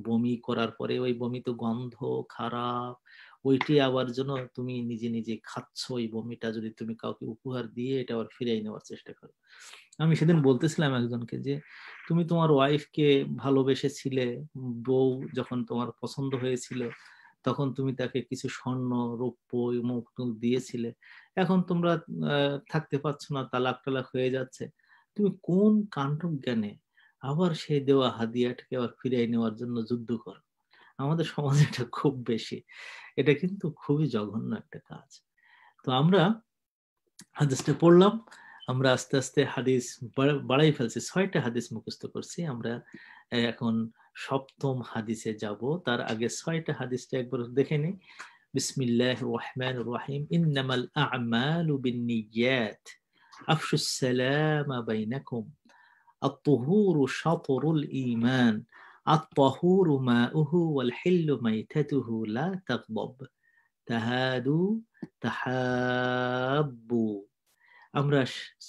বমি করার পরে ওই বমি তো গন্ধ খারাপ ওইটি আবার জন্য তুমি নিজে নিজে খাচ্ছ ওই বমিটা যদি তুমি কাউকে উপহার দিয়ে এটা আবার ফিরিয়ে নেওয়ার চেষ্টা করো আমি সেদিন বলতেছিলাম একজনকে যে তুমি তোমার ওয়াইফকে ভালোবেসেছিলে বউ যখন তোমার পছন্দ হয়েছিল তখন তুমি তাকে কিছু স্বর্ণ রৌপ্য মুখ দিয়েছিলে এখন তোমরা থাকতে পারছো না তালাক টালাক হয়ে যাচ্ছে তুমি কোন কাণ্ডক জ্ঞানে আবার সেই দেওয়া হাদিয়াটাকে আবার ফিরিয়ে নেওয়ার জন্য যুদ্ধ করো আমাদের সমাজ এটা খুব বেশি এটা কিন্তু খুবই জঘন্য একটা কাজ তো আমরা হাদিসটা পড়লাম আমরা আস্তে আস্তে হাদিস বাড়াই ফেলছি ছয়টা হাদিস মুখস্থ করছি আমরা এখন সপ্তম হাদিসে যাব তার আগে ছয়টা হাদিসটা একবার দেখে নি বিসমিল্লাহ রহমান রহিম ইন্নামাল আমাল বিনিয়াত আফশু সালাম বাইনাকুম الطهور شطر الإيمان الطهور ماؤه والحل ميتته لا تغضب তাহাদু তাহাব্বু আমরা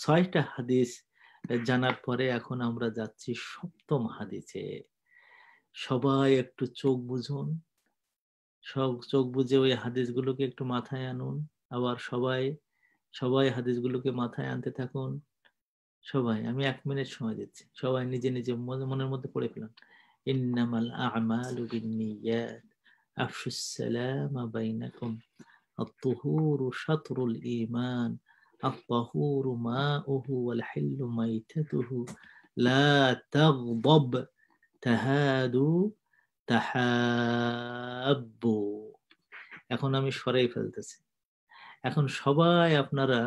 ছয়টা হাদিস জানার পরে এখন আমরা যাচ্ছি সপ্তম হাদিসে সবাই একটু চোখ বুঝুন সব চোখ বুঝে ওই হাদিসগুলোকে একটু মাথায় আনুন আবার সবাই সবাই হাদিসগুলোকে মাথায় আনতে থাকুন সবাই আমি এক মিনিট সময় দিচ্ছি সবাই নিজে নিজে মনের মধ্যে পড়ে ফেলান ইন্নামাল আমালু বিনিয়াত আফশুস সালামা বাইনাকুম আত-তুহুরু শাতরুল ঈমান আত-তাহুরু মা'উহু ওয়াল হিল্লু মাইতাতুহু লা তাগদাব তাহাদু তাহাব্বু এখন আমি সরাই ফেলতেছি এখন সবাই আপনারা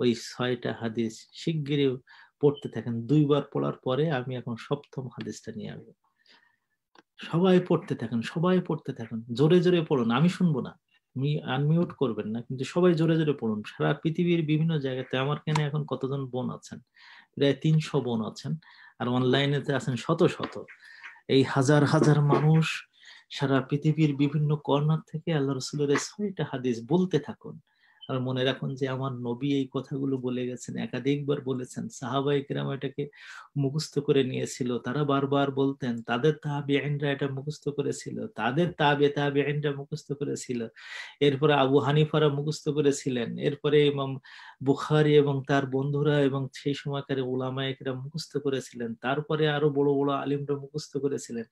ওই ছয়টা হাদিস শিগগিরই পড়তে থাকেন দুইবার পড়ার পরে আমি এখন সপ্তম হাদিসটা নিয়ে আসবো সবাই পড়তে থাকেন সবাই পড়তে থাকেন জোরে জোরে পড়ুন আমি শুনবো না আমি আনমিউট করবেন না কিন্তু সবাই জোরে জোরে পড়ুন সারা পৃথিবীর বিভিন্ন জায়গাতে আমার কেন এখন কতজন বোন আছেন প্রায় তিনশো বোন আছেন আর অনলাইনে আছেন শত শত এই হাজার হাজার মানুষ সারা পৃথিবীর বিভিন্ন কর্নার থেকে আল্লাহ রসুলের ছয়টা হাদিস বলতে থাকুন তবে মনে রাখুন যে আমার নবী এই কথাগুলো বলে গেছেন একাধিকবার বলেছেন সাহাবাই কেরাম এটাকে মুখস্থ করে নিয়েছিল তারা বারবার বলতেন তাদের তাহাবি আইনরা এটা মুখস্থ করেছিল তাদের তাবে তাহাবি আইনরা মুখস্থ করেছিল এরপরে আবু হানিফারা মুখস্থ করেছিলেন এরপরে ইমাম বুখারি এবং তার বন্ধুরা এবং সেই সময়কার ওলামায়করা মুখস্থ করেছিলেন তারপরে আরো বড় বড় আলিমরা মুখস্থ করেছিলেন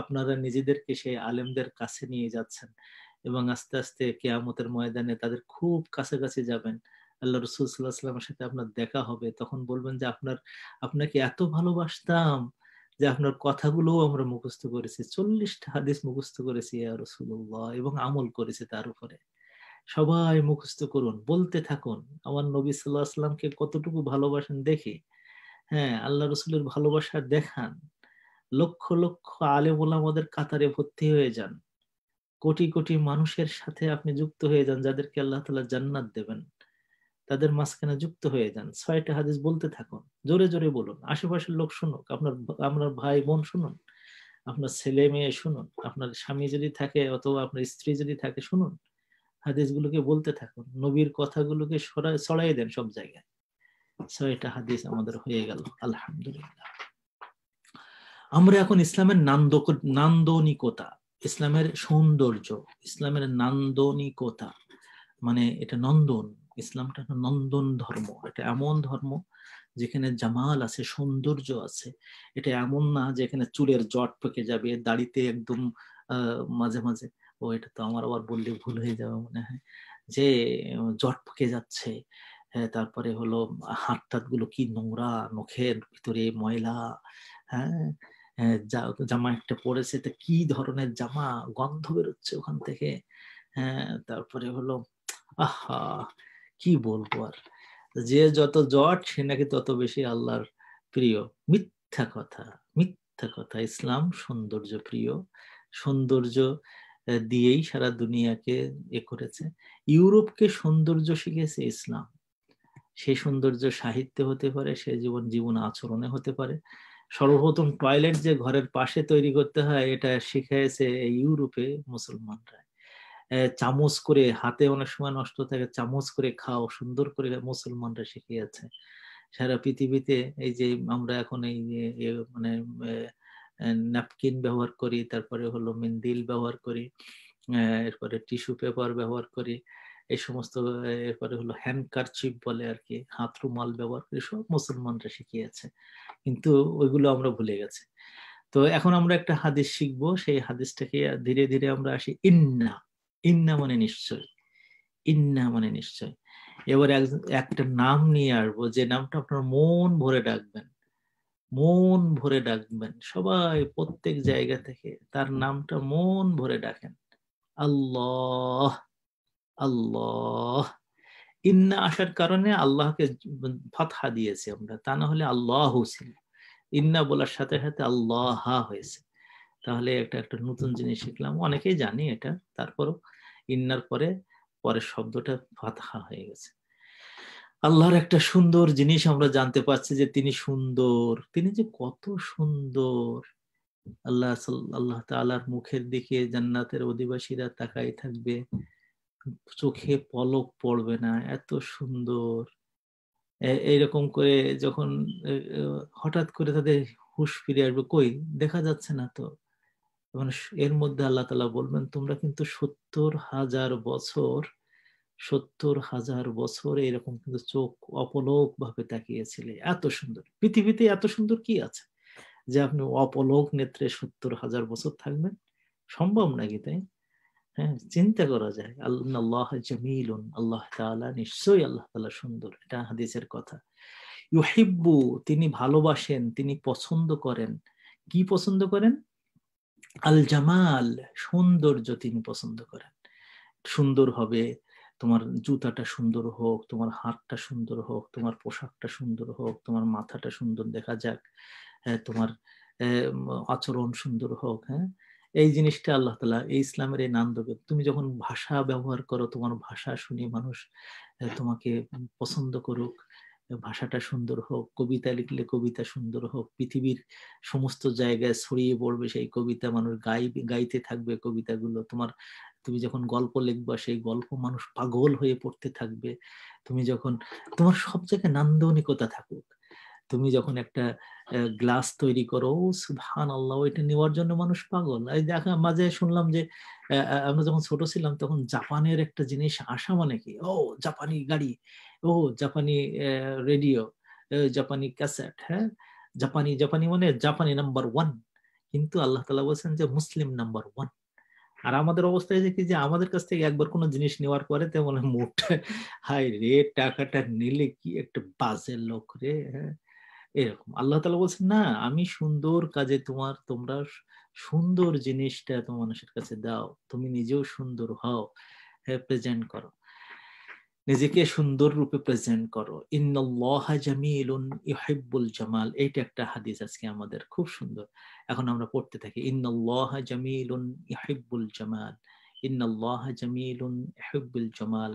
আপনারা নিজেদেরকে সেই আলেমদের কাছে নিয়ে যাচ্ছেন এবং আস্তে আস্তে কেয়ামতের ময়দানে তাদের খুব কাছাকাছি যাবেন আল্লাহ রসুল সাল্লাহ সাল্লামের সাথে আপনার দেখা হবে তখন বলবেন যে আপনার আপনাকে এত ভালোবাসতাম যে আপনার কথাগুলোও আমরা মুখস্থ করেছি চল্লিশটা হাদিস মুখস্থ করেছি রসুল্লাহ এবং আমল করেছে তার উপরে সবাই মুখস্থ করুন বলতে থাকুন আমার নবী সাল্লাহ আসলামকে কতটুকু ভালোবাসেন দেখি হ্যাঁ আল্লাহ রসুলের ভালোবাসা দেখান লক্ষ লক্ষ আলেম আমাদের কাতারে ভর্তি হয়ে যান কোটি কোটি মানুষের সাথে আপনি যুক্ত হয়ে যান যাদেরকে আল্লাহ তালা জান্নাত দেবেন তাদের মাঝখানে যুক্ত হয়ে যান ছয়টা হাদিস বলতে থাকুন জোরে জোরে বলুন আশেপাশের লোক শুনুক আপনার আপনার ভাই বোন শুনুন আপনার ছেলে মেয়ে শুনুন আপনার স্বামী যদি থাকে অথবা আপনার স্ত্রী যদি থাকে শুনুন হাদিসগুলোকে বলতে থাকুন নবীর কথাগুলোকে সরাই দেন সব জায়গায় ছয়টা হাদিস আমাদের হয়ে গেল আলহামদুলিল্লাহ আমরা এখন ইসলামের নান্দ নান্দনিকতা ইসলামের সৌন্দর্য ইসলামের নান্দনিকতা মানে এটা নন্দন ইসলামটা নন্দন ধর্ম এটা এমন ধর্ম যেখানে জামাল আছে সৌন্দর্য আছে এটা এমন না যেখানে চুলের জট পেকে যাবে দাড়িতে একদম মাঝে মাঝে ও এটা তো আমার আবার বললে ভুল হয়ে যাবে মনে হয় যে জট পেকে যাচ্ছে হ্যাঁ, তারপরে হলো হাত টাত গুলো কি নোংরা নখের ভিতরে ময়লা হ্যাঁ হ্যাঁ, জামা একটা পরেছে তা কি ধরনের জামা গন্ধ বেরোচ্ছে ওখান থেকে হ্যাঁ, তারপরে হলো আহা কি বলবো আর যে যত জট সে নাকি তত বেশি আল্লাহর প্রিয় মিথ্যা কথা মিথ্যা কথা ইসলাম সৌন্দর্য প্রিয় সৌন্দর্য দিয়েই সারা দুনিয়াকে এ করেছে ইউরোপকে সৌন্দর্য শিখেছে ইসলাম সে সৌন্দর্য সাহিত্য হতে পারে সে জীবন জীবন আচরণে হতে পারে সর্বপ্রথম টয়লেট যে ঘরের পাশে তৈরি করতে হয় এটা শিখেছে ইউরোপে মুসলমানরা চামচ করে হাতে অনেক সময় নষ্ট থাকে চামচ করে খাও সুন্দর করে মুসলমানরা শিখিয়েছে সারা পৃথিবীতে এই যে আমরা এখন এই মানে ন্যাপকিন ব্যবহার করি তারপরে হলো মিন্দিল ব্যবহার করি এরপরে টিস্যু পেপার ব্যবহার করি এই সমস্ত এরপরে হলো হ্যান্ড কারচিপ বলে আর কি হাত রুমাল ব্যবহার করে সব মুসলমানরা শিখিয়েছে কিন্তু ওইগুলো আমরা ভুলে গেছি তো এখন আমরা একটা হাদিস শিখব সেই হাদিসটাকে ধীরে ধীরে আমরা আসি ইন্না ইন্না মানে নিশ্চয় ইন্না মানে নিশ্চয় এবার একটা নাম নিয়ে আসবো যে নামটা আপনার মন ভরে ডাকবেন মন ভরে ডাকবেন সবাই প্রত্যেক জায়গা থেকে তার নামটা মন ভরে ডাকেন আল্লাহ আল্লাহ ইন্না আসার কারণে আল্লাহকে ফাতহা দিয়েছে আমরা তা না হলে আল্লাহ ছিল ইন্না বলার সাথে সাথে আল্লাহ হয়েছে তাহলে একটা একটা নতুন জিনিস শিখলাম অনেকেই জানি এটা তারপরও ইন্নার পরে পরের শব্দটা ফাতহা হয়ে গেছে আল্লাহর একটা সুন্দর জিনিস আমরা জানতে পারছি যে তিনি সুন্দর তিনি যে কত সুন্দর আল্লাহ আল্লাহ তালার মুখের দিকে জান্নাতের অধিবাসীরা তাকাই থাকবে চোখে পলক পড়বে না এত সুন্দর এইরকম করে যখন হঠাৎ করে তাদের হুশ ফিরে আসবে কই দেখা যাচ্ছে না তো মানে এর মধ্যে আল্লাহ তালা বলবেন তোমরা কিন্তু সত্তর হাজার বছর সত্তর হাজার বছর এরকম কিন্তু চোখ অপলোক ভাবে তাকিয়েছিলে এত সুন্দর পৃথিবীতে এত সুন্দর কি আছে যে আপনি অপলোক নেত্রে সত্তর হাজার বছর থাকবেন সম্ভব নাকি তাই হ্যাঁ চিন্তা করা যায় আল্লাহ জমিলুন আল্লাহ তাআলা নিশ্চয়ই আল্লাহ তালা সুন্দর এটা হাদিসের কথা ইউহিব্বু তিনি ভালোবাসেন তিনি পছন্দ করেন কি পছন্দ করেন আল জামাল সৌন্দর্য তিনি পছন্দ করেন সুন্দর হবে তোমার জুতাটা সুন্দর হোক তোমার হাতটা সুন্দর হোক তোমার পোশাকটা সুন্দর হোক তোমার মাথাটা সুন্দর দেখা যাক হ্যাঁ, তোমার আচরণ সুন্দর হোক হ্যাঁ এই জিনিসটা আল্লাহ তালা এই ইসলামের এই নান্দবে তুমি যখন ভাষা ব্যবহার করো তোমার ভাষা শুনে মানুষ তোমাকে পছন্দ করুক ভাষাটা সুন্দর হোক কবিতা লিখলে কবিতা সুন্দর হোক পৃথিবীর সমস্ত জায়গায় ছড়িয়ে পড়বে সেই কবিতা মানুষ গাই গাইতে থাকবে কবিতাগুলো তোমার তুমি যখন গল্প লিখবা সেই গল্প মানুষ পাগল হয়ে পড়তে থাকবে তুমি যখন তোমার সব জায়গায় নান্দনিকতা থাকুক তুমি যখন একটা গ্লাস তৈরি করো সুবহান আল্লাহ এটা নেওয়ার জন্য মানুষ পাগল এই দেখা মাঝে শুনলাম যে আমরা যখন ছোট ছিলাম তখন জাপানের একটা জিনিস আসা মানে কি ও জাপানি গাড়ি ও জাপানি রেডিও জাপানি ক্যাসেট হ্যাঁ জাপানি জাপানি মানে জাপানি নাম্বার ওয়ান কিন্তু আল্লাহ তালা বলছেন যে মুসলিম নাম্বার ওয়ান আর আমাদের অবস্থা হয়েছে কি যে আমাদের কাছ থেকে একবার কোনো জিনিস নেওয়ার পরে তেমন মোট হাই রে টাকাটা নিলে কি একটা বাজে লোক রে হ্যাঁ এরকম আল্লাহ তালা বলছেন না আমি সুন্দর কাজে তোমার তোমরা সুন্দর জিনিসটা তোমার মানুষের কাছে দাও তুমি নিজেও সুন্দর হও প্রেজেন্ট করো নিজেকে সুন্দর রূপে প্রেজেন্ট করো ইন্নল্লাহা জামাল এইটা একটা হাদিস আজকে আমাদের খুব সুন্দর এখন আমরা পড়তে থাকি ইন্নল্লাহা জামিলুন জামাল ইন্নল্লাহা জামিলুন জামাল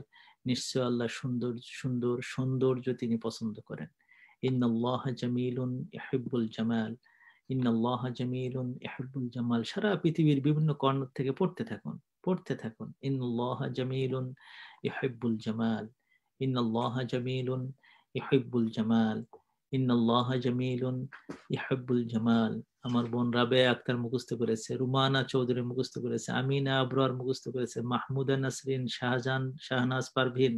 নিশ্চয় আল্লাহ সুন্দর সুন্দর সৌন্দর্য তিনি পছন্দ করেন ইন্নাল্লাহ জামিলুন ইহিবুল জামাল ইন্নাল্লাহ জামিলুন ইহিবুল জামাল সারা পৃথিবীর বিভিন্ন কর্ণ থেকে পড়তে থাকুন পড়তে থাকুন ইন্নাল্লাহ জামিলুন ইহিবুল জামাল ইন্নাল্লাহ জামিলুন ইহিবুল জামাল ইন্নাল্লাহ জামিলুন ইহিবুল জামাল আমার বোন রাবে আক্তার মুখস্ত করেছে রুমানা চৌধুরী মুখস্ত করেছে আমিনা আবরার মুখস্ত করেছে মাহমুদা নাসরিন শাহজাহান শাহনাজ পারভিন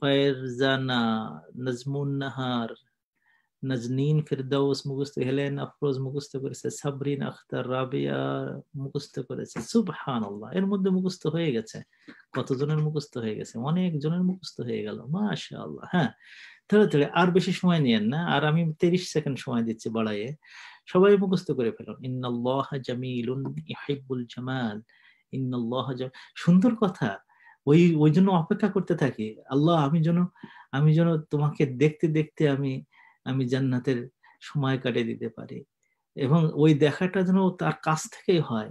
ফায়রজানা নাজমুন নাহার نجنين فردوس مغسطة هيلين أفروز مغسطة করেছে সাবরিন আখতার রাবিয়া মুখস্থ করেছে সুবহানাল্লাহ এর মধ্যে মুখস্ত হয়ে গেছে কতজনের মুখস্ত হয়ে গেছে অনেক জনের মুখস্ত হয়ে গেল মাশাআল্লাহ হ্যাঁ তাড়াতাড়ি আর বেশি সময় নিয়েন না আর আমি 30 সেকেন্ড সময় দিচ্ছি বাড়াইয়ে সবাই মুখস্ত করে ফেলুন ইন্নাল্লাহ জামিলুন ইহিব্বুল জামাল ইন্নাল্লাহ সুন্দর কথা ওই ওই জন্য অপেক্ষা করতে থাকি আল্লাহ আমি যেন আমি যেন তোমাকে দেখতে দেখতে আমি আমি জান্নাতের সময় কাটিয়ে দিতে পারি এবং ওই দেখাটা যেন তার কাছ থেকেই হয়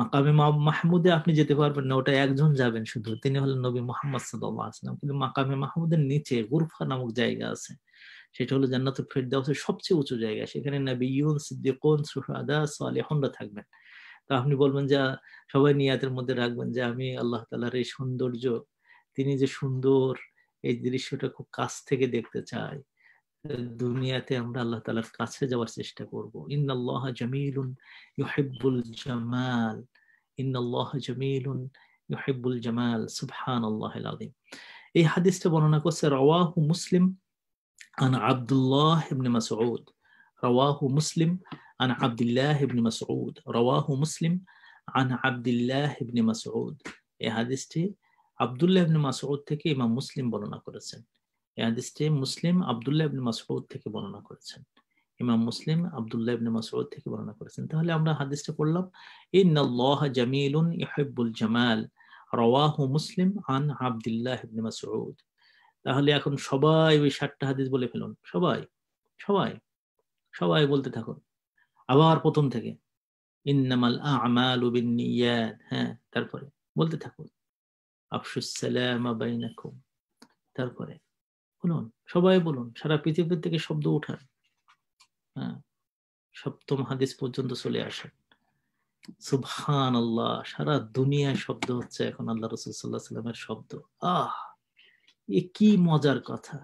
মাকামে মাহমুদে আপনি যেতে পারবেন না ওটা একজন যাবেন শুধু তিনি হলেন নবী মোহাম্মদ সাল্লাম আসলাম কিন্তু মাকামে মাহমুদের নিচে গুরফা নামক জায়গা আছে সেটা হলো জান্নাত ফেরদাউসের সবচেয়ে উঁচু জায়গা সেখানে নবী ইউন সিদ্দিকুন সুহাদা সালেহনরা থাকবেন তো আপনি বলবেন যে সবাই নিয়াতের মধ্যে রাখবেন যে আমি আল্লাহ তালার এই সৌন্দর্য তিনি যে সুন্দর এই দৃশ্যটা খুব কাছ থেকে দেখতে চায় দুনিয়াতে আমরা আল্লাহ তালার কাছে যাওয়ার চেষ্টা করব ইন্নাল্লাহ জামিলুন ইউহিব্বুল জামাল ইন্নাল্লাহ জামিলুন ইউহিব্বুল জামাল সুবহানাল্লাহ আযীম এই হাদিসটা বর্ণনা করছে রাওয়াহু মুসলিম আন আব্দুল্লাহ ইবনে মাসউদ রাওয়াহু মুসলিম আন আব্দুল্লাহ ইবনে মাসউদ রওয়াহু মুসলিম আন আব্দুল্লাহ ইবনে মাসউদ এই হাদিসটি আব্দুল্লাহ ইবনে মাসউদ থেকে ইমাম মুসলিম বর্ণনা করেছেন এই হাদিসটি মুসলিম আবদুল্লাহ ইবনে মাসউদ থেকে বর্ণনা করেছেন ইমাম মুসলিম আবদুল্লাহ ইবনে মাসউদ থেকে বর্ণনা করেছেন তাহলে আমরা হাদিসটা পড়লাম ইন্নাল্লাহ জামিলুন ইহিব্বুল জামাল রওয়াহু মুসলিম আন আবদুল্লাহ ইবনে মাসউদ তাহলে এখন সবাই ওই সাতটা হাদিস বলে ফেলুন সবাই সবাই সবাই বলতে থাকুন আবার প্রথম থেকে ইন্নামাল আমালু বিন্নিয়াত হ্যাঁ তারপরে বলতে থাকুন আফসুস সালাম বাইনাকুম তারপরে বলুন সবাই বলুন সারা পৃথিবীর থেকে শব্দ উঠান হ্যাঁ সপ্তম হাদিস পর্যন্ত চলে আসে সুবহান আল্লাহ সারা দুনিয়ায় শব্দ হচ্ছে এখন আল্লাহ রসুল সাল্লাহ সাল্লামের শব্দ আহ এ কি মজার কথা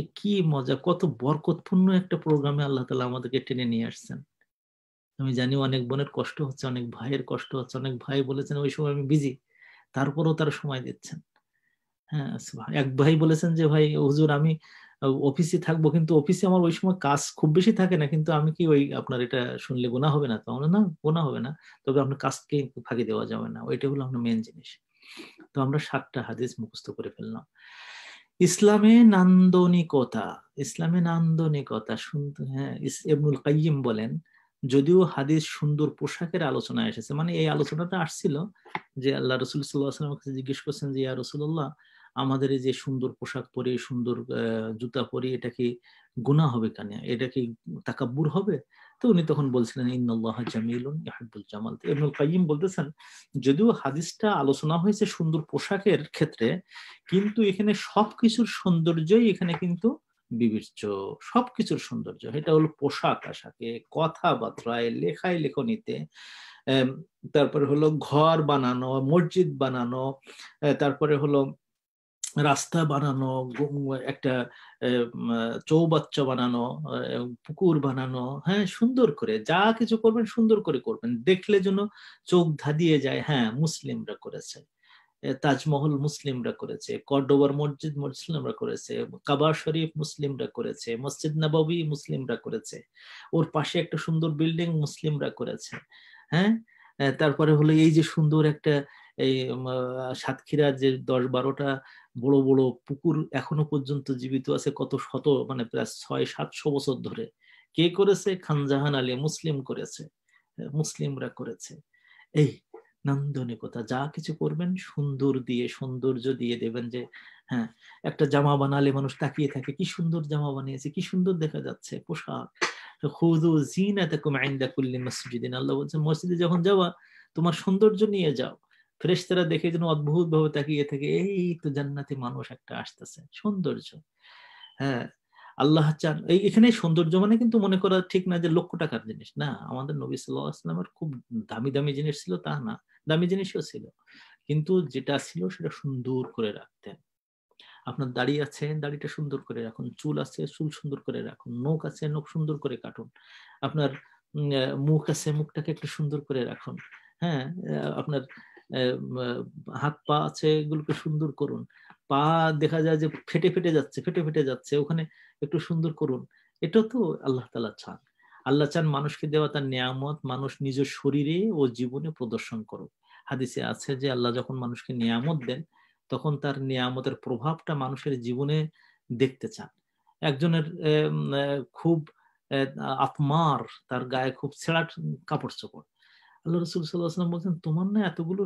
এ কি মজা কত বরকতপূর্ণ একটা প্রোগ্রামে আল্লাহ তালা আমাদেরকে টেনে নিয়ে আসছেন আমি জানি অনেক বোনের কষ্ট হচ্ছে অনেক ভাইয়ের কষ্ট হচ্ছে অনেক ভাই বলেছেন ওই সময় আমি বিজি তারপরও তার সময় দিচ্ছেন হ্যাঁ এক ভাই বলেছেন যে ভাই হুজুর আমি অফিসে থাকবো কিন্তু অফিসে আমার ওই সময় কাজ খুব বেশি থাকে না কিন্তু আমি কি ওই আপনার এটা শুনলে গোনা হবে না তো না গোনা হবে না তবে আপনার কাজকে ফাঁকি দেওয়া যাবে না ওইটা হলো আপনার মেন জিনিস তো আমরা সাতটা হাদিস মুখস্থ করে ফেললাম ইসলামে নান্দনিকতা ইসলামে নান্দনিকতা শুনতে হ্যাঁ ইবনুল কাইম বলেন যদিও হাদিস সুন্দর পোশাকের আলোচনা এসেছে মানে এই আলোচনাটা আসছিল যে আল্লাহ রসুল সাল্লাহ আসলামের কাছে জিজ্ঞেস করছেন যে ইয়া রসুল্লাহ আমাদের এই যে সুন্দর পোশাক পরে সুন্দর জুতা পরে এটা কি গুণা হবে কানে এটা কি তাকাব্বুর হবে তো উনি তখন বলছিলেন ইন্নআল্লাহ জামিলুন ইয়াহিবুল জামাল ইবনুল বলতেছেন যদিও হাদিসটা আলোচনা হয়েছে সুন্দর পোশাকের ক্ষেত্রে কিন্তু এখানে সবকিছুর সৌন্দর্যই এখানে কিন্তু বিবেচ্য সবকিছুর সৌন্দর্য এটা হলো পোশাক আশাকে কথাবার্তায় লেখায় লেখনিতে তারপরে হলো ঘর বানানো মসজিদ বানানো তারপরে হলো রাস্তা বানানো একটা চৌবাচ্চা বানানো পুকুর বানানো হ্যাঁ সুন্দর করে যা কিছু করবেন সুন্দর করে করবেন দেখলে যেন চোখ ধাঁধিয়ে যায় হ্যাঁ মুসলিমরা করেছে তাজমহল মুসলিমরা করেছে কর্ডোবার মসজিদ মুসলিমরা করেছে কাবা শরীফ মুসলিমরা করেছে মসজিদ নবাবি মুসলিমরা করেছে ওর পাশে একটা সুন্দর বিল্ডিং মুসলিমরা করেছে হ্যাঁ তারপরে হলো এই যে সুন্দর একটা এই সাতক্ষীরার যে দশ বারোটা বড় বড় পুকুর এখনো পর্যন্ত জীবিত আছে কত শত মানে প্রায় ছয় সাতশো বছর ধরে কে করেছে খানজাহান আলী মুসলিম করেছে মুসলিমরা করেছে এই নান্দনিকতা যা কিছু করবেন সুন্দর দিয়ে সৌন্দর্য দিয়ে দেবেন যে হ্যাঁ একটা জামা বানালে মানুষ তাকিয়ে থাকে কি সুন্দর জামা বানিয়েছে কি সুন্দর দেখা যাচ্ছে পোশাক আল্লাহ বলছে মসজিদে যখন যাওয়া তোমার সৌন্দর্য নিয়ে যাও ফেরেস্তারা দেখে যেন অদ্ভুত ভাবে তাকিয়ে থাকে এই তো জান্নাতি মানুষ একটা আসতেছে সৌন্দর্য হ্যাঁ আল্লাহ চান এই এখানে সৌন্দর্য মানে কিন্তু মনে করা ঠিক না যে লক্ষ টাকার জিনিস না আমাদের নবী সাল্লাহ আসলামের খুব দামি দামি জিনিস ছিল তা না দামি জিনিসও ছিল কিন্তু যেটা ছিল সেটা সুন্দর করে রাখতেন আপনার দাড়ি আছে দাড়িটা সুন্দর করে রাখুন চুল আছে চুল সুন্দর করে রাখুন নখ আছে নখ সুন্দর করে কাটুন আপনার মুখ আছে মুখটাকে একটু সুন্দর করে রাখুন হ্যাঁ আপনার আহ হাত পা আছে এগুলোকে সুন্দর করুন পা দেখা যায় যে ফেটে ফেটে যাচ্ছে ফেটে ফেটে যাচ্ছে ওখানে একটু সুন্দর করুন এটা তো আল্লাহ তালা চান আল্লাহ চান মানুষকে দেওয়া তার নিয়ামত মানুষ নিজ শরীরে ও জীবনে প্রদর্শন করুক হাদিসে আছে যে আল্লাহ যখন মানুষকে নিয়ামত দেন তখন তার নিয়ামতের প্রভাবটা মানুষের জীবনে দেখতে চান একজনের খুব আত্মার তার গায়ে খুব ছেঁড়া কাপড় চোপড় আল্লাহ রসুল সাল্লাহাম বলছেন তোমার না এতগুলো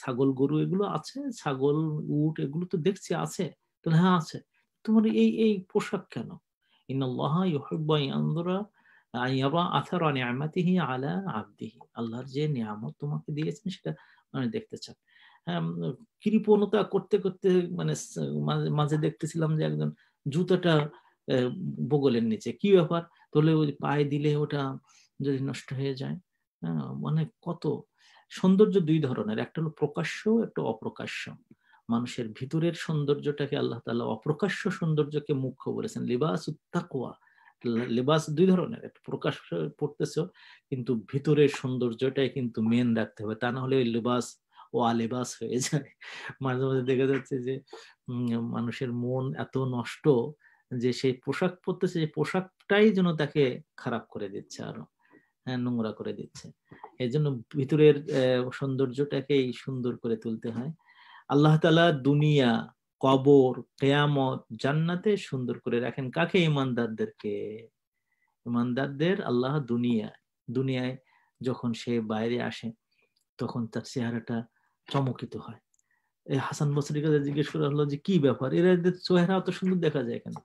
ছাগল গরু এগুলো আছে ছাগল উট এগুলো তো দেখছি আছে তাহলে হ্যাঁ আছে তোমার এই এই পোশাক কেন আল্লাহর যে নিয়ামত তোমাকে দিয়েছেন সেটা মানে দেখতে চান হ্যাঁ, কৃপণতা করতে করতে মানে মাঝে দেখতেছিলাম যে একজন জুতাটা বগলের নিচে কি ব্যাপার তাহলে ওই পায়ে দিলে ওটা যদি নষ্ট হয়ে যায় মানে কত সৌন্দর্য দুই ধরনের একটা হলো প্রকাশ্য একটা অপ্রকাশ্য মানুষের ভিতরের সৌন্দর্যটাকে আল্লাহ তালা অপ্রকাশ্য সৌন্দর্যকে মুখ্য বলেছেন লিবাস উত্তাকুয়া লেবাস দুই ধরনের একটা প্রকাশ পড়তেছ কিন্তু ভিতরের সৌন্দর্যটাই কিন্তু মেন রাখতে হবে তা না হলে ওই লেবাস ও আলেবাস হয়ে যায় মাঝে মাঝে দেখা যাচ্ছে যে মানুষের মন এত নষ্ট যে সেই পোশাক পরতেছে যে পোশাকটাই যেন তাকে খারাপ করে দিচ্ছে আরো হ্যাঁ, নোংরা করে দিচ্ছে এই জন্য ভিতরের সৌন্দর্যটাকে এই সুন্দর করে তুলতে হয় আল্লাহ তালা দুনিয়া কবর কেয়ামত জান্নাতে সুন্দর করে রাখেন কাকে ইমানদারদেরকে ইমানদারদের আল্লাহ দুনিয়া দুনিয়ায় যখন সে বাইরে আসে তখন তার চেহারাটা চমকিত হয় এই হাসান বসরির কাছে জিজ্ঞেস করা হলো যে কি ব্যাপার এরা চেহারা অত সুন্দর দেখা যায় কেন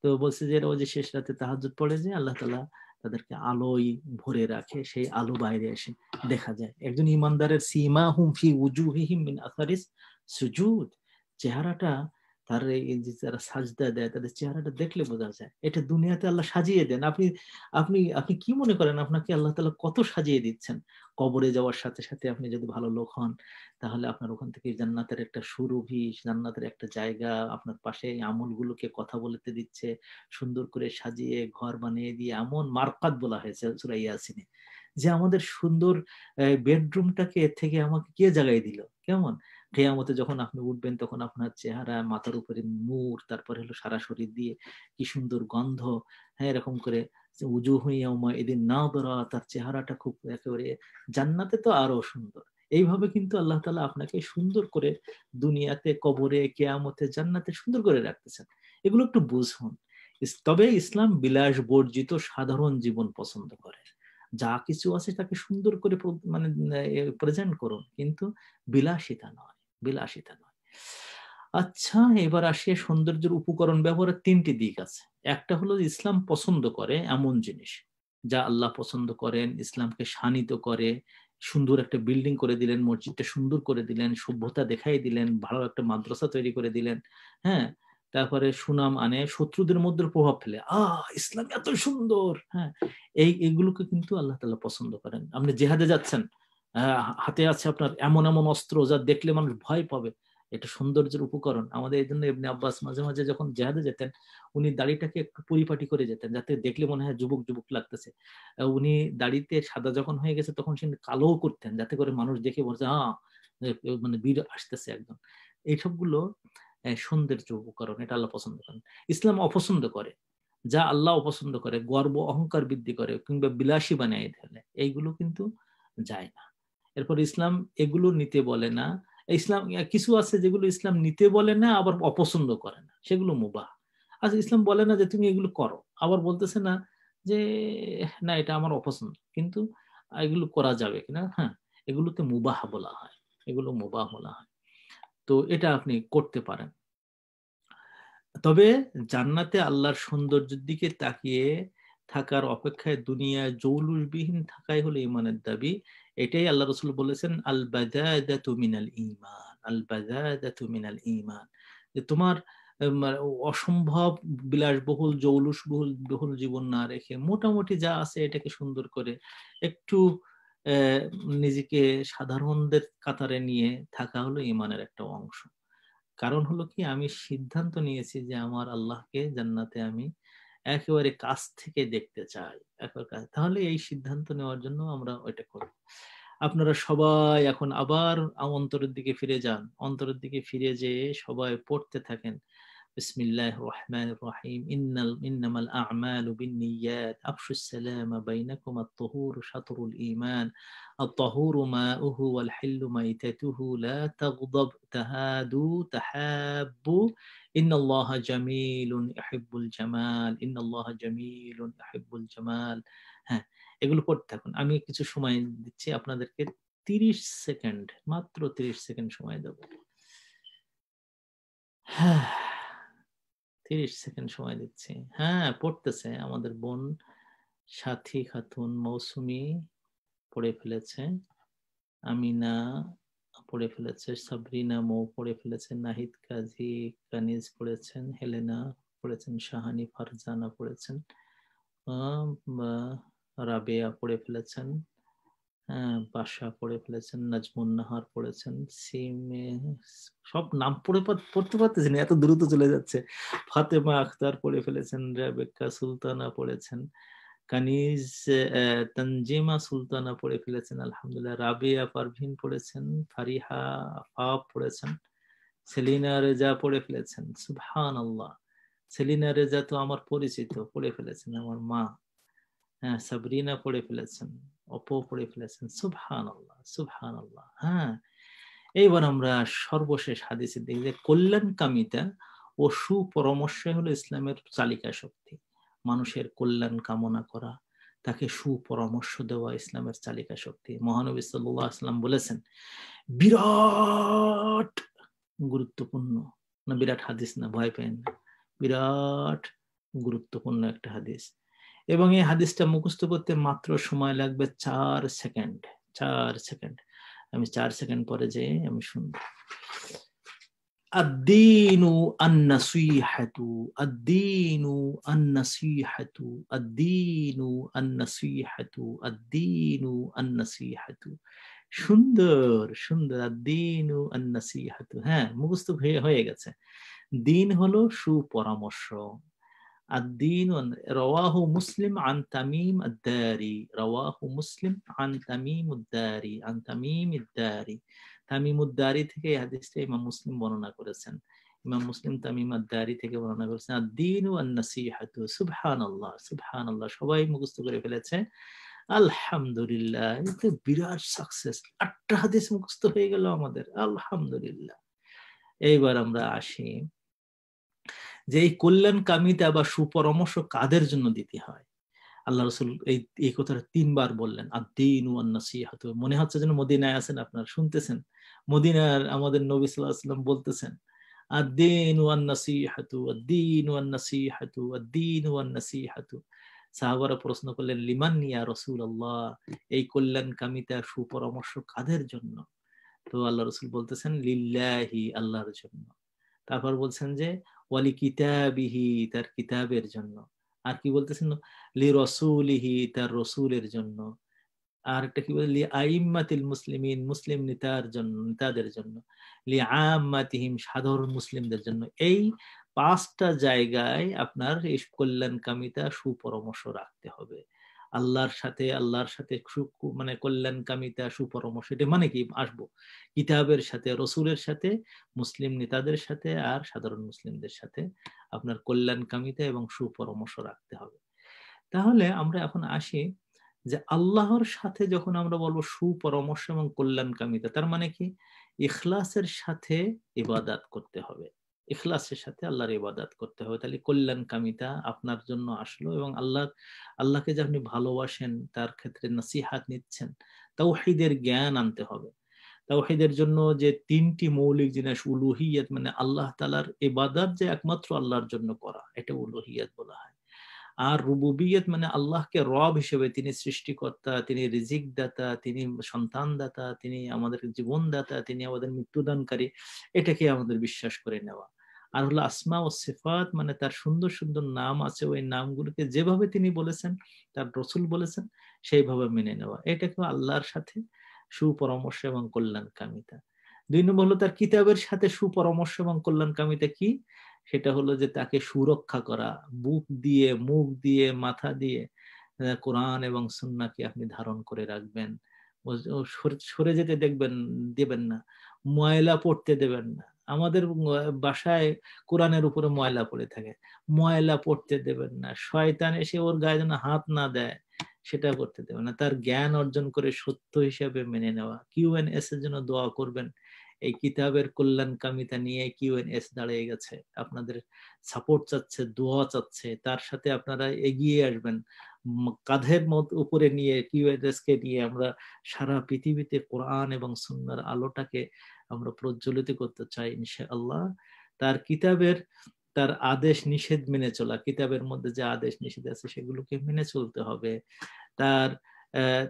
তো বলছে যে এরা ওই যে শেষ রাতে তাহাজ পড়ে যে আল্লাহ তালা তাদেরকে আলোই ভরে রাখে সেই আলো বাইরে এসে দেখা যায় একজন ইমানদারের সীমা হুম ফি উজুহিহিম মিন আসারিস সুজুদ চেহারাটা তার এই যে যারা সাজদা দেয় তাদের চেহারাটা দেখলে বোঝা যায় এটা দুনিয়াতে আল্লাহ সাজিয়ে দেন আপনি আপনি আপনি কি মনে করেন আপনাকে আল্লাহ তালা কত সাজিয়ে দিচ্ছেন কবরে যাওয়ার সাথে সাথে আপনি যদি ভালো লোক হন তাহলে আপনার ওখান থেকে জান্নাতের একটা সুরভি জান্নাতের একটা জায়গা আপনার পাশে গুলোকে কথা বলতে দিচ্ছে সুন্দর করে সাজিয়ে ঘর বানিয়ে দিয়ে এমন মার্কাত বলা হয়েছে সুরাইয়াসিনে যে আমাদের সুন্দর বেডরুমটাকে এর থেকে আমাকে কে জাগাই দিল কেমন কেয়ামতে যখন আপনি উঠবেন তখন আপনার চেহারা মাথার উপরে নূর তারপরে হলো সারা শরীর দিয়ে কি সুন্দর গন্ধ হ্যাঁ এরকম করে উজু উমা এদিন না ধরা তার চেহারাটা খুব একেবারে জান্নাতে তো আরো সুন্দর এইভাবে কিন্তু আল্লাহ তালা আপনাকে সুন্দর করে দুনিয়াতে কবরে কেয়ামতে জান্নাতে সুন্দর করে রাখতেছেন এগুলো একটু বুঝুন তবে ইসলাম বিলাস বর্জিত সাধারণ জীবন পছন্দ করে যা কিছু আছে তাকে সুন্দর করে মানে প্রেজেন্ট করুন কিন্তু বিলাসিতা নয় বিলাসিতা নয় আচ্ছা এবার আসিয়ে সৌন্দর্যের উপকরণ ব্যবহারের তিনটি দিক আছে একটা হলো ইসলাম পছন্দ করে এমন জিনিস যা আল্লাহ পছন্দ করেন ইসলামকে শানিত করে সুন্দর একটা বিল্ডিং করে দিলেন মসজিদটা সুন্দর করে দিলেন সভ্যতা দেখাই দিলেন ভালো একটা মাদ্রাসা তৈরি করে দিলেন হ্যাঁ তারপরে সুনাম আনে শত্রুদের মধ্যে প্রভাব ফেলে আহ ইসলাম এত সুন্দর হ্যাঁ এই এগুলোকে কিন্তু আল্লাহ তালা পছন্দ করেন আপনি জেহাদে যাচ্ছেন হাতে আছে আপনার এমন এমন অস্ত্র যা দেখলে মানুষ ভয় পাবে এটা সৌন্দর্যের উপকরণ আমাদের এই জন্য এমনি আব্বাস মাঝে মাঝে যখন জেহাদে যেতেন উনি দাড়িটাকে একটু পরিপাটি করে যেতেন যাতে দেখলে মনে হয় যুবক যুবক লাগতেছে উনি দাড়িতে সাদা যখন হয়ে গেছে তখন সে কালোও করতেন যাতে করে মানুষ দেখে বলছে হ্যাঁ মানে বীর আসতেছে একদম এইসবগুলো সৌন্দর্য উপকরণ এটা আল্লাহ পছন্দ করেন ইসলাম অপছন্দ করে যা আল্লাহ অপছন্দ করে গর্ব অহংকার বৃদ্ধি করে কিংবা বিলাসী বানায় ফেলে এইগুলো কিন্তু যায় না এরপর ইসলাম এগুলো নিতে বলে না ইসলাম কিছু আছে যেগুলো ইসলাম নিতে বলে না আবার অপছন্দ করে না সেগুলো মুবাহ আচ্ছা ইসলাম বলে না যে তুমি এগুলো করো আবার বলতেছে না যে না এটা আমার অপছন্দ কিন্তু এগুলো করা যাবে কিনা হ্যাঁ এগুলোকে মুবাহ বলা হয় এগুলো মুবাহ বলা হয় তো এটা আপনি করতে পারেন তবে জান্নাতে আল্লাহর সৌন্দর্যের দিকে তাকিয়ে থাকার অপেক্ষায় দুনিয়া জৌলুসবিহীন থাকাই হলো ইমানের দাবি এটাই আল্লাহ রসুল বলেছেন আল বাদাদাতু মিনাল ইমান আল বাদাদাতু মিনাল ইমান যে তোমার অসম্ভব বিলাসবহুল জৌলুস বহুল বহুল জীবন না রেখে মোটামুটি যা আছে এটাকে সুন্দর করে একটু নিজেকে সাধারণদের কাতারে নিয়ে থাকা হলো ইমানের একটা অংশ কারণ হলো কি আমি সিদ্ধান্ত নিয়েছি যে আমার আল্লাহকে জান্নাতে আমি একেবারে কাছ থেকে দেখতে চাই একবার তাহলে এই সিদ্ধান্ত নেওয়ার জন্য আমরা ওইটা করব আপনারা সবাই এখন আবার অন্তরের দিকে ফিরে যান অন্তরের দিকে ফিরে যেয়ে সবাই পড়তে থাকেন بسم الله الرحمن الرحيم إن إنما الأعمال بالنيات أفشوا السلام بينكم الطهور شطر الإيمان الطهور ماؤه والحل ميتته لا تغضب تهادوا تحابوا إن الله جميل يحب الجمال إن الله جميل يحب الجمال হ্যাঁ এগুলো পড়তে থাকুন আমি কিছু সময় দিচ্ছি আপনাদেরকে তিরিশ সেকেন্ড মাত্র তিরিশ সেকেন্ড সময় দেব হ্যাঁ তিরিশ সেকেন্ড সময় দিচ্ছি হ্যাঁ পড়তেছে আমাদের বোন সাথী খাতুন মৌসুমি পড়ে ফেলেছে আমিনা পড়ে ফেলেছে সাবরিনা মৌ পড়ে ফেলেছেন নাহিদ কাজী কানিজ পড়েছেন হেলেনা পড়েছেন শাহানি ফারজানা পড়েছেন রাবেয়া পড়ে ফেলেছেন হ্যাঁ, বাসা পড়ে ফেলেছেন নাজমুন নাহার পড়েছেন সিমে সব নাম পড়ে পড়তে পারতেছেন এত দ্রুত চলে যাচ্ছে ফাতেমা আখতার পড়ে ফেলেছেন রেবেকা সুলতানা পড়েছেন কানিজ তঞ্জিমা সুলতানা পড়ে ফেলেছেন আলহামদুলিল্লাহ রাবিয়া পারভিন পড়েছেন ফারিহা আফাব পড়েছেন সেলিনা রেজা পড়ে ফেলেছেন সুবহান আল্লাহ সেলিনা রেজা তো আমার পরিচিত পড়ে ফেলেছেন আমার মা হ্যাঁ সাবরিনা পড়ে ফেলেছেন অপো পড়ে ফেলেছেন সুবহান আল্লাহ সুবহান আল্লাহ হ্যাঁ এইবার আমরা সর্বশেষ হাদিসের দেখি যে কল্যাণকামিতা ও সুপরামর্শে হলো ইসলামের চালিকা শক্তি মানুষের কল্যাণ কামনা করা তাকে সুপরামর্শ দেওয়া ইসলামের চালিকা শক্তি মহানবী সাল্লাহ আসলাম বলেছেন বিরাট গুরুত্বপূর্ণ না বিরাট হাদিস না ভয় পেন না বিরাট গুরুত্বপূর্ণ একটা হাদিস এবং এই হাদিসটা মুখস্থ করতে মাত্র সময় লাগবে চার সেকেন্ড চার সেকেন্ড আমি চার সেকেন্ড পরে যে আমি শুনব আদ্দিনু আদ্দিনু আদ্দিনু আদ্দিনু সুন্দর সুন্দর আদ্দিনু আন্নাসিহাতু হ্যাঁ মুখস্থ হয়ে হয়ে গেছে দিন হলো সুপরামর্শ الدين رواه مسلم عن تميم الداري رواه مسلم عن تميم الداري عن تميم الداري تميم الداري থেকে এই হাদিসটা ইমাম মুসলিম বর্ণনা করেছেন ইমাম মুসলিম তামিম আদ-দারি থেকে বর্ণনা করেছেন আদ-দীন ওয়ান নাসিহাতু সুবহানাল্লাহ সুবহানাল্লাহ সবাই মুখস্থ করে ফেলেছে আলহামদুলিল্লাহ এটা বিরাট সাকসেস আটটা হাদিস মুখস্থ হয়ে গেল আমাদের আলহামদুলিল্লাহ এইবার আমরা আসি যে এই কামিতা বা সুপরামর্শ কাদের জন্য দিতে হয় আল্লাহ রসুল এই এই কথাটা তিনবার বললেন আদিন মনে হচ্ছে যেন মদিনায় আছেন আপনার শুনতেছেন মদিনার আমাদের নবী সাল্লাহ সাল্লাম বলতেছেন প্রশ্ন করলেন রসুল আল্লাহ এই কল্যাণ কামিতা সুপরামর্শ কাদের জন্য তো আল্লাহ রসুল বলতেছেন লিল্লাহি আল্লাহর জন্য তারপর বলছেন যে ওয়ালি কিতাবিহি তার কিতাবের জন্য আর কি বলতেছেন লি রসুলিহি তার রসুলের জন্য আর একটা কি বলে লি আইম্মাতিল মুসলিমিন মুসলিম নেতার জন্য নেতাদের জন্য লি আমাতিহিম সাধারণ মুসলিমদের জন্য এই পাঁচটা জায়গায় আপনার এই কল্যাণকামিতা সুপরামর্শ রাখতে হবে আল্লাহর সাথে আল্লাহর সাথে মানে কল্যাণকামিতা সুপরামর্শ এটা মানে কি আসবো কিতাবের সাথে রসুলের সাথে মুসলিম নেতাদের সাথে আর সাধারণ মুসলিমদের সাথে আপনার কল্যাণকামিতা এবং সুপরামর্শ রাখতে হবে তাহলে আমরা এখন আসি যে আল্লাহর সাথে যখন আমরা বলবো সুপরামর্শ এবং কল্যাণকামিতা তার মানে কি ইখলাসের সাথে ইবাদাত করতে হবে ইখলাসের সাথে আল্লাহর ইবাদাত করতে হবে তাহলে কল্যাণ কামিতা আপনার জন্য আসলো এবং আল্লাহ আল্লাহকে যে আপনি ভালোবাসেন তার ক্ষেত্রে নাসিহাত নিচ্ছেন তাও হেদের জ্ঞান আনতে হবে তাও হেদের জন্য যে তিনটি মৌলিক জিনিস উলুহিয়াত মানে আল্লাহ তালার এবাদাত যে একমাত্র আল্লাহর জন্য করা এটা উলুহিয়াত বলা হয় আর রুবুবিয়ত মানে আল্লাহকে রব হিসেবে তিনি সৃষ্টিকর্তা তিনি রিজিক দাতা তিনি সন্তান দাতা তিনি আমাদের জীবন দাতা তিনি আমাদের মৃত্যুদানকারী এটাকে আমাদের বিশ্বাস করে নেওয়া আর হলো আসমা ও সেফাত মানে তার সুন্দর সুন্দর নাম আছে ওই নামগুলোকে যেভাবে তিনি বলেছেন তার রসুল বলেছেন সেইভাবে মেনে নেওয়া এটাকে আল্লাহর সাথে সুপরামর্শ এবং কামিতা দুই নম্বর হলো তার কিতাবের সাথে সুপরামর্শ এবং কামিতা কি সেটা হলো যে তাকে সুরক্ষা করা বুক দিয়ে মুখ দিয়ে মাথা দিয়ে কোরআন এবং সুন্নাকে আপনি ধারণ করে রাখবেন সরে যেতে দেখবেন দেবেন না ময়লা পড়তে দেবেন না আমাদের বাসায় কোরআনের উপরে ময়লা পড়ে থাকে ময়লা পড়তে দেবেন না শয়তান এসে ওর গায়ে যেন হাত না দেয় সেটা করতে দেবেন না তার জ্ঞান অর্জন করে সত্য হিসাবে মেনে নেওয়া কিউ এন এস এর জন্য দোয়া করবেন এই কিতাবের কল্যাণ কামিতা নিয়ে কিউ এন এস দাঁড়িয়ে গেছে আপনাদের সাপোর্ট চাচ্ছে দোয়া চাচ্ছে তার সাথে আপনারা এগিয়ে আসবেন কাঁধের মত উপরে নিয়ে কিউ এন এস কে নিয়ে আমরা সারা পৃথিবীতে কোরআন এবং সুন্দর আলোটাকে আমরা প্রজ্বলিত করতে চাই ইনশা আল্লাহ তার কিতাবের তার আদেশ নিষেধ মেনে চলা কিতাবের মধ্যে যে আদেশ নিষেধ আছে সেগুলোকে মেনে চলতে হবে তার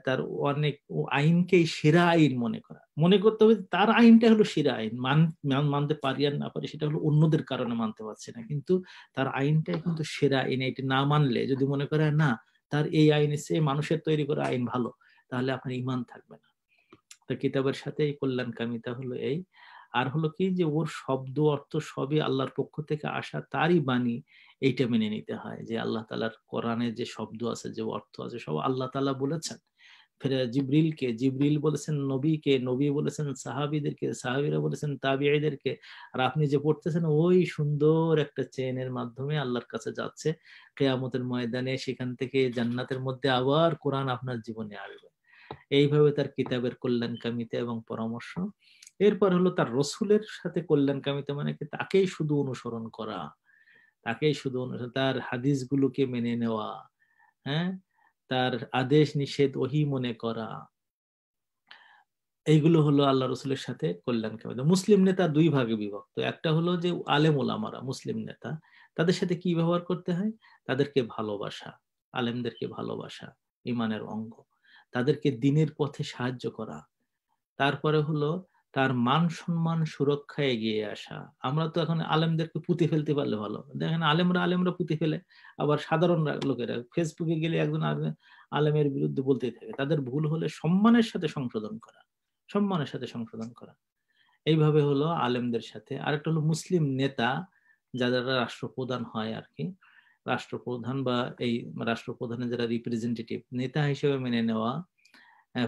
তার অনেক আইনকেই সেরা আইন মনে করা মনে করতে হবে তার আইনটা হলো সেরা আইন মান মানতে পারি আর না পারি সেটা হলো অন্যদের কারণে মানতে পারছে না কিন্তু তার আইনটাই কিন্তু সেরা আইন এটি না মানলে যদি মনে করে না তার এই আইনের সে মানুষের তৈরি করা আইন ভালো তাহলে আপনার ইমান থাকবে না তো কিতাবের সাথে এই কল্যাণকামিতা হলো এই আর হলো কি যে ওর শব্দ অর্থ সবই আল্লাহর পক্ষ থেকে আসা তারই বাণী এইটা মেনে নিতে হয় যে আল্লাহ তালার কোরআনে যে শব্দ আছে যে অর্থ আছে সব আল্লাহ তালা বলেছেন ফের জিব্রিলকে জিব্রিল বলেছেন নবীকে নবী বলেছেন সাহাবিদেরকে সাহাবিরা বলেছেন তাবিআদেরকে আর আপনি যে পড়তেছেন ওই সুন্দর একটা চেনের মাধ্যমে আল্লাহর কাছে যাচ্ছে কেয়ামতের ময়দানে সেখান থেকে জান্নাতের মধ্যে আবার কোরআন আপনার জীবনে আসবে এইভাবে তার কিতাবের কল্যাণকামিতা এবং পরামর্শ এরপর হলো তার রসুলের সাথে কল্যাণকামিতা মানে কি তাকেই শুধু অনুসরণ করা তাকেই শুধু অনুসরণ তার হাদিসগুলোকে মেনে নেওয়া হ্যাঁ তার আদেশ নিষেধ ওহি মনে করা এইগুলো হলো আল্লাহ রসুলের সাথে কল্যাণ কামিতা মুসলিম নেতা দুই ভাগে বিভক্ত একটা হলো যে আলেম ওলামারা মুসলিম নেতা তাদের সাথে কি ব্যবহার করতে হয় তাদেরকে ভালোবাসা আলেমদেরকে ভালোবাসা ইমানের অঙ্গ তাদেরকে দিনের পথে সাহায্য করা তারপরে হলো তার মান সম্মান সুরক্ষায় এগিয়ে আসা আমরা তো এখন আলেমদেরকে পুঁতে ফেলতে পারলে ভালো দেখেন আলেমরা আলেমরা পুঁতে ফেলে আবার সাধারণ লোকেরা ফেসবুকে গেলে একজন আলেমের বিরুদ্ধে বলতেই থাকে তাদের ভুল হলে সম্মানের সাথে সংশোধন করা সম্মানের সাথে সংশোধন করা এইভাবে হলো আলেমদের সাথে আরেকটা হলো মুসলিম নেতা যারা রাষ্ট্রপ্রধান হয় আর কি রাষ্ট্রপ্রধান বা এই রাষ্ট্রপ্রধানের যারা রিপ্রেজেন্টেটিভ নেতা হিসেবে মেনে নেওয়া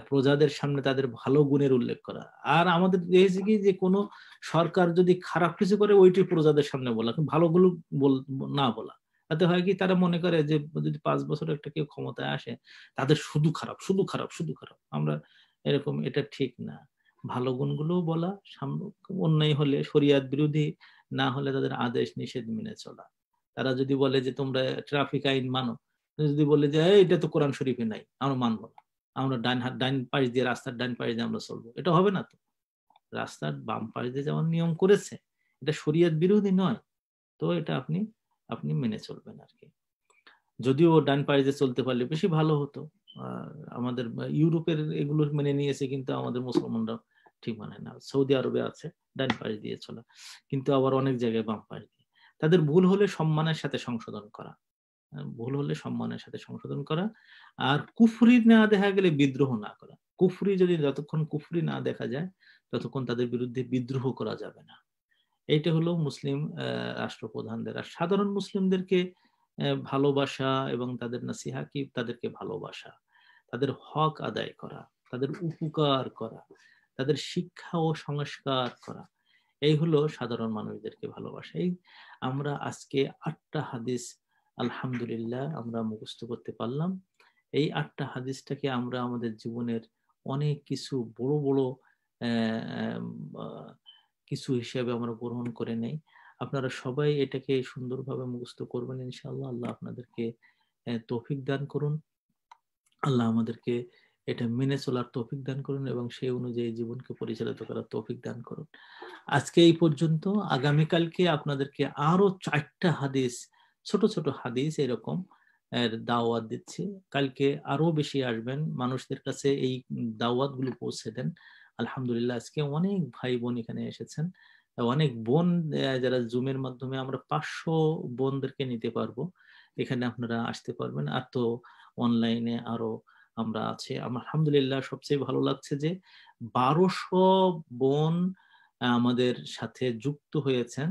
প্রজাদের সামনে তাদের ভালো গুণের উল্লেখ করা আর আমাদের দেখেছি কি যে কোনো সরকার যদি খারাপ কিছু করে ওইটি প্রজাদের সামনে বলা ভালোগুলো বল না বলা তাতে হয় কি তারা মনে করে যে যদি পাঁচ বছর একটা কেউ ক্ষমতায় আসে তাদের শুধু খারাপ শুধু খারাপ শুধু খারাপ আমরা এরকম এটা ঠিক না ভালো গুণগুলো বলা অন্যায় হলে শরিয়াত বিরোধী না হলে তাদের আদেশ নিষেধ মেনে চলা তারা যদি বলে যে তোমরা ট্রাফিক আইন মানো যদি বলে যে এটা তো কোরআন শরীফে নাই আমরা মানবো না আমরা ডান হাত ডান পাশ দিয়ে রাস্তার ডান পাশ দিয়ে আমরা চলবো এটা হবে না তো রাস্তার বাম পাশ দিয়ে যেমন নিয়ম করেছে এটা শরীয়ত বিরোধী নয় তো এটা আপনি আপনি মেনে চলবেন আর কি যদিও ডান পাশ দিয়ে চলতে পারলে বেশি ভালো হতো আমাদের ইউরোপের এগুলো মেনে নিয়েছে কিন্তু আমাদের মুসলমানরা ঠিক মানে না সৌদি আরবে আছে ডান পাশ দিয়ে চলা কিন্তু আবার অনেক জায়গায় বাম পাশ দিয়ে তাদের ভুল হলে সম্মানের সাথে সংশোধন করা ভুল হলে সম্মানের সাথে সংশোধন করা আর কুফরি না দেখা গেলে বিদ্রোহ না করা কুফরি যদি যতক্ষণ কুফরি না দেখা যায় ততক্ষণ তাদের বিরুদ্ধে বিদ্রোহ করা যাবে না এইটা হলো মুসলিম রাষ্ট্রপ্রধানদের আর সাধারণ মুসলিমদেরকে ভালোবাসা এবং তাদের নাসিহা কি তাদেরকে ভালোবাসা তাদের হক আদায় করা তাদের উপকার করা তাদের শিক্ষা ও সংস্কার করা এই হলো সাধারণ মানুষদেরকে ভালোবাসা এই আমরা আজকে আটটা হাদিস আলহামদুলিল্লাহ আমরা মুখস্থ করতে পারলাম এই আটটা হাদিসটাকে আমরা আমাদের জীবনের অনেক কিছু বড় বড় কিছু হিসাবে আমরা গ্রহণ করে নেই আপনারা সবাই এটাকে সুন্দরভাবে মুখস্থ করবেন ইনশাআল্লাহ আল্লাহ আপনাদেরকে তৌফিক দান করুন আল্লাহ আমাদেরকে এটা মেনে চলার তৌফিক দান করুন এবং সেই অনুযায়ী জীবনকে পরিচালিত করার তৌফিক দান করুন আজকে এই পর্যন্ত আগামীকালকে আপনাদেরকে আরো চারটা হাদিস ছোট ছোট হাদিস এরকম এর দাওয়াত দিচ্ছে কালকে আরো বেশি আসবেন মানুষদের কাছে এই দাওয়াত গুলো পৌঁছে দেন আলহামদুলিল্লাহ আজকে অনেক ভাই বোন এখানে এসেছেন অনেক বোন যারা জুমের মাধ্যমে আমরা পাঁচশো বোনদেরকে নিতে পারবো এখানে আপনারা আসতে পারবেন আর তো অনলাইনে আরো আমরা আছে আমার আলহামদুলিল্লাহ সবচেয়ে ভালো লাগছে যে বারোশো বোন আমাদের সাথে যুক্ত হয়েছেন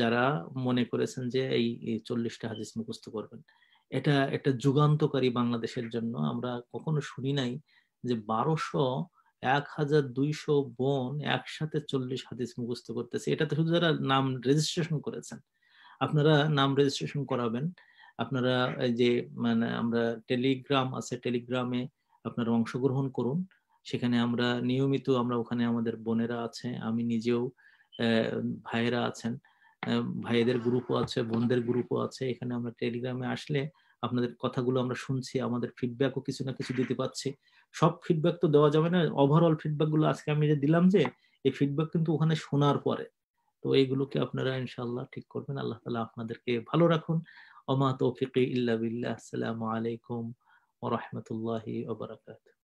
যারা মনে করেছেন যে এই চল্লিশটা হাদিস মুখস্থ করবেন এটা একটা যুগান্তকারী বাংলাদেশের জন্য আমরা কখনো শুনি নাই যে বারোশো এক হাজার দুইশো বোন একসাথে চল্লিশ হাদিস মুখস্থ করতেছে এটা তো শুধু যারা নাম রেজিস্ট্রেশন করেছেন আপনারা নাম রেজিস্ট্রেশন করাবেন আপনারা যে মানে আমরা টেলিগ্রাম আছে টেলিগ্রামে আপনারা অংশগ্রহণ করুন সেখানে আমরা নিয়মিত আমরা ওখানে আমাদের বোনেরা আছে আমি নিজেও ভাইয়েরা আছেন ভাইদের গ্রুপও আছে বোনদের গ্রুপও আছে এখানে আমরা টেলিগ্রামে আসলে আপনাদের কথাগুলো আমরা শুনছি আমাদের ফিডব্যাকও কিছু না কিছু দিতে পারছি সব ফিডব্যাক তো দেওয়া যাবে না ওভারঅল ফিডব্যাকগুলো আজকে আমি যে দিলাম যে এই ফিডব্যাক কিন্তু ওখানে শোনার পরে তো এইগুলোকে আপনারা ইনশাল্লাহ ঠিক করবেন আল্লাহ তালা আপনাদেরকে ভালো রাখুন وما توفيقي إلا بالله السلام عليكم ورحمة الله وبركاته